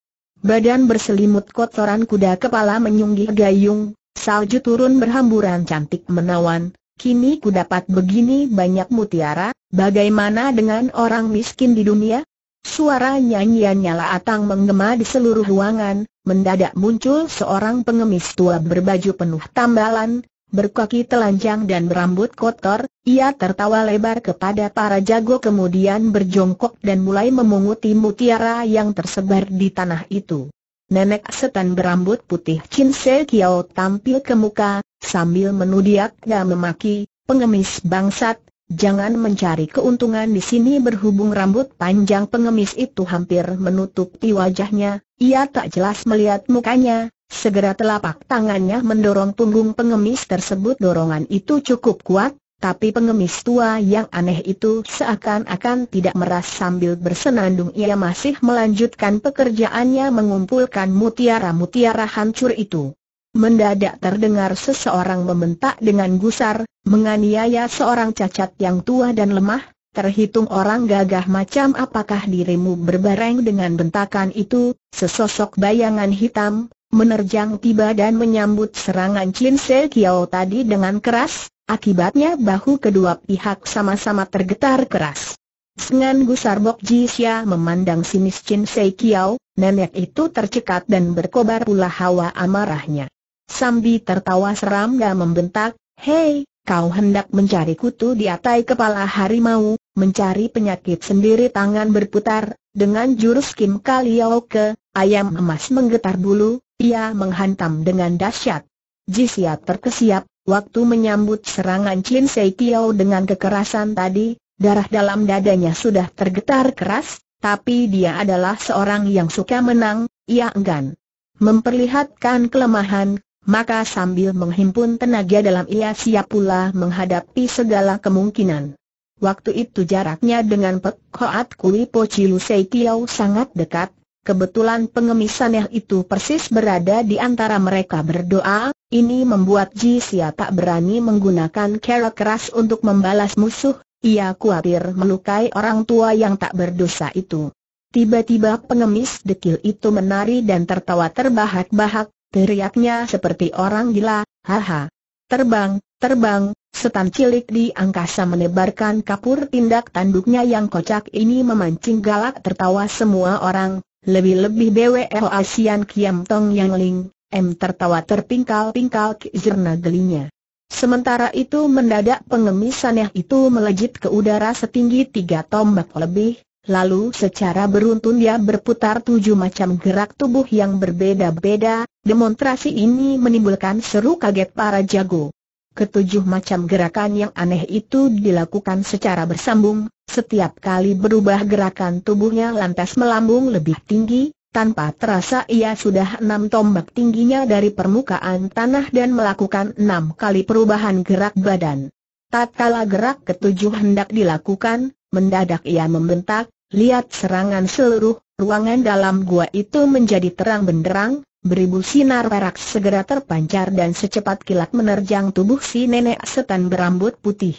Badan berselimut kotoran kuda kepala menyunggih gayung, salju turun berhamburan cantik menawan, kini ku dapat begini banyak mutiara, bagaimana dengan orang miskin di dunia? Suara nyanyian nyala atang menggema di seluruh ruangan, mendadak muncul seorang pengemis tua berbaju penuh tambalan, berkaki telanjang dan berambut kotor, ia tertawa lebar kepada para jago kemudian berjongkok dan mulai memunguti mutiara yang tersebar di tanah itu. Nenek setan berambut putih Chin Se Kiao tampil ke muka, sambil menudiak dan memaki, pengemis bangsat, Jangan mencari keuntungan di sini berhubung rambut panjang pengemis itu hampir menutupi wajahnya, ia tak jelas melihat mukanya, segera telapak tangannya mendorong punggung pengemis tersebut dorongan itu cukup kuat, tapi pengemis tua yang aneh itu seakan-akan tidak meras sambil bersenandung ia masih melanjutkan pekerjaannya mengumpulkan mutiara-mutiara hancur itu mendadak terdengar seseorang membentak dengan gusar, menganiaya seorang cacat yang tua dan lemah, terhitung orang gagah macam apakah dirimu berbareng dengan bentakan itu, sesosok bayangan hitam, menerjang tiba dan menyambut serangan Chin Se Kiao tadi dengan keras, akibatnya bahu kedua pihak sama-sama tergetar keras. Dengan Gusar Bok Xia memandang sinis Chin Se Kiao, nenek itu tercekat dan berkobar pula hawa amarahnya. Sambi tertawa seram dan membentak, Hei, kau hendak mencari kutu di atai kepala harimau, mencari penyakit sendiri tangan berputar, dengan jurus Kim Kaliao ke, ayam emas menggetar bulu, ia menghantam dengan dahsyat. Jisiat terkesiap, waktu menyambut serangan Chin Sei Kiao dengan kekerasan tadi, darah dalam dadanya sudah tergetar keras, tapi dia adalah seorang yang suka menang, ia enggan memperlihatkan kelemahan, maka sambil menghimpun tenaga dalam ia siap pula menghadapi segala kemungkinan. Waktu itu jaraknya dengan Pek Hoat Kui Po Chilu sangat dekat, kebetulan pengemisannya itu persis berada di antara mereka berdoa, ini membuat Ji Sia tak berani menggunakan kerak keras untuk membalas musuh, ia khawatir melukai orang tua yang tak berdosa itu. Tiba-tiba pengemis dekil itu menari dan tertawa terbahak-bahak, teriaknya seperti orang gila, haha. Terbang, terbang, setan cilik di angkasa menebarkan kapur tindak tanduknya yang kocak ini memancing galak tertawa semua orang, lebih-lebih BWL Asian Kiam Tong Yang Ling, M tertawa terpingkal-pingkal kizirna gelinya. Sementara itu mendadak pengemis aneh itu melejit ke udara setinggi tiga tombak lebih, Lalu secara beruntun dia berputar tujuh macam gerak tubuh yang berbeda-beda, demonstrasi ini menimbulkan seru kaget para jago. Ketujuh macam gerakan yang aneh itu dilakukan secara bersambung, setiap kali berubah gerakan tubuhnya lantas melambung lebih tinggi, tanpa terasa ia sudah enam tombak tingginya dari permukaan tanah dan melakukan enam kali perubahan gerak badan. Tatkala gerak ketujuh hendak dilakukan, Mendadak ia membentak, lihat serangan seluruh ruangan dalam gua itu menjadi terang benderang, beribu sinar perak segera terpancar dan secepat kilat menerjang tubuh si nenek setan berambut putih.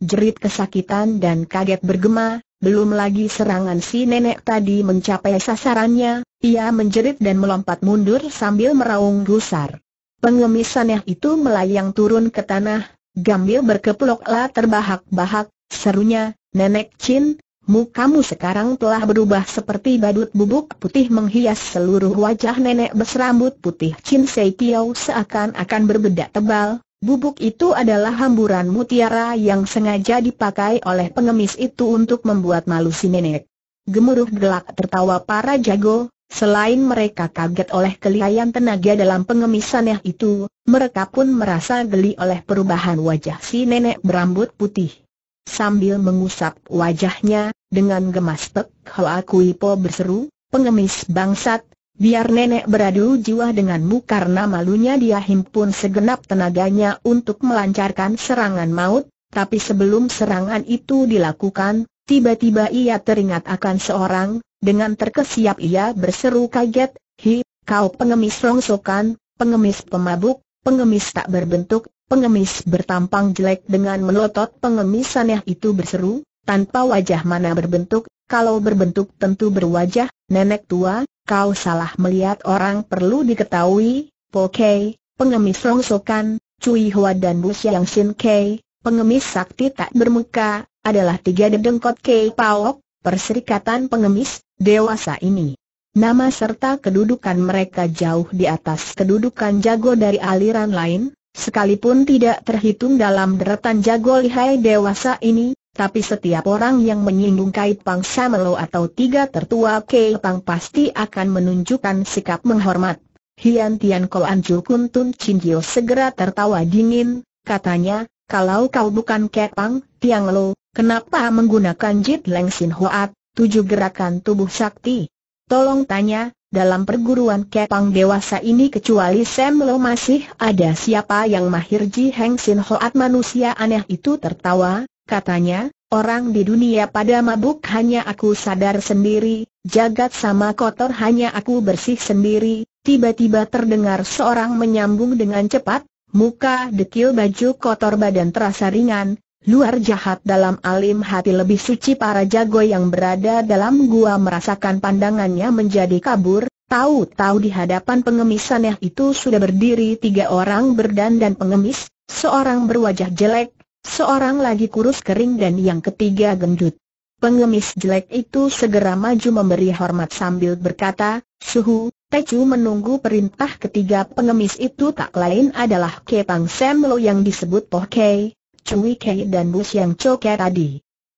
Jerit kesakitan dan kaget bergema, belum lagi serangan si nenek tadi mencapai sasarannya, ia menjerit dan melompat mundur sambil meraung gusar. Pengemisannya itu melayang turun ke tanah, gambil berkeploklah terbahak-bahak, serunya, Nenek Chin, mukamu sekarang telah berubah seperti badut bubuk putih menghias seluruh wajah nenek berserambut putih Chin Sei Piao seakan-akan berbeda tebal. Bubuk itu adalah hamburan mutiara yang sengaja dipakai oleh pengemis itu untuk membuat malu si nenek. Gemuruh gelak tertawa para jago, Selain mereka kaget oleh kelihayan tenaga dalam pengemisannya itu, mereka pun merasa geli oleh perubahan wajah si nenek berambut putih sambil mengusap wajahnya, dengan gemas Pek Hoa Kui Po berseru, pengemis bangsat, biar nenek beradu jiwa denganmu karena malunya dia himpun segenap tenaganya untuk melancarkan serangan maut, tapi sebelum serangan itu dilakukan, tiba-tiba ia teringat akan seorang, dengan terkesiap ia berseru kaget, Hi, kau pengemis rongsokan, pengemis pemabuk, pengemis tak berbentuk, Pengemis bertampang jelek dengan melotot pengemis itu berseru, tanpa wajah mana berbentuk, kalau berbentuk tentu berwajah, nenek tua, kau salah melihat orang perlu diketahui, Pokei, pengemis rongsokan, Cui Hua dan bus yang Shin Kei, pengemis sakti tak bermuka, adalah tiga dedengkot Kei pawok. perserikatan pengemis, dewasa ini. Nama serta kedudukan mereka jauh di atas kedudukan jago dari aliran lain, Sekalipun tidak terhitung dalam deretan jago lihai dewasa ini, tapi setiap orang yang menyinggung kait Pang Samelo atau tiga tertua Kei Pang pasti akan menunjukkan sikap menghormat. Hian Tian Ko Ju Kun Tun Chin Gio segera tertawa dingin, katanya, kalau kau bukan Pang, Tiang Lo, kenapa menggunakan Jit Leng Sin Hoat, tujuh gerakan tubuh sakti? Tolong tanya, dalam perguruan kepang dewasa ini kecuali Sam Lo masih ada siapa yang mahir Ji Heng Sin Hoat manusia aneh itu tertawa, katanya, orang di dunia pada mabuk hanya aku sadar sendiri, jagat sama kotor hanya aku bersih sendiri, tiba-tiba terdengar seorang menyambung dengan cepat, muka dekil baju kotor badan terasa ringan, Luar jahat dalam alim hati lebih suci para jago yang berada dalam gua merasakan pandangannya menjadi kabur, tahu-tahu di hadapan pengemisannya itu sudah berdiri tiga orang berdandan pengemis, seorang berwajah jelek, seorang lagi kurus kering dan yang ketiga gendut. Pengemis jelek itu segera maju memberi hormat sambil berkata, Suhu, Tecu menunggu perintah ketiga pengemis itu tak lain adalah Kepang Semlo yang disebut Pohkei. Cui Kei dan Bu Siang Kei tadi.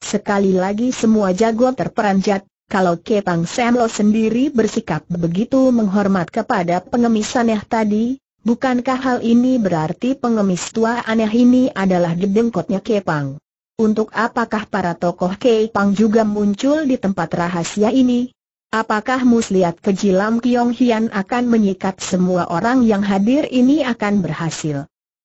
Sekali lagi semua jago terperanjat, kalau Kepang Sam Lo sendiri bersikap begitu menghormat kepada pengemis aneh tadi, bukankah hal ini berarti pengemis tua aneh ini adalah Kei Kepang? Untuk apakah para tokoh Kepang juga muncul di tempat rahasia ini? Apakah muslihat kejilam Kiong Hian akan menyikat semua orang yang hadir ini akan berhasil?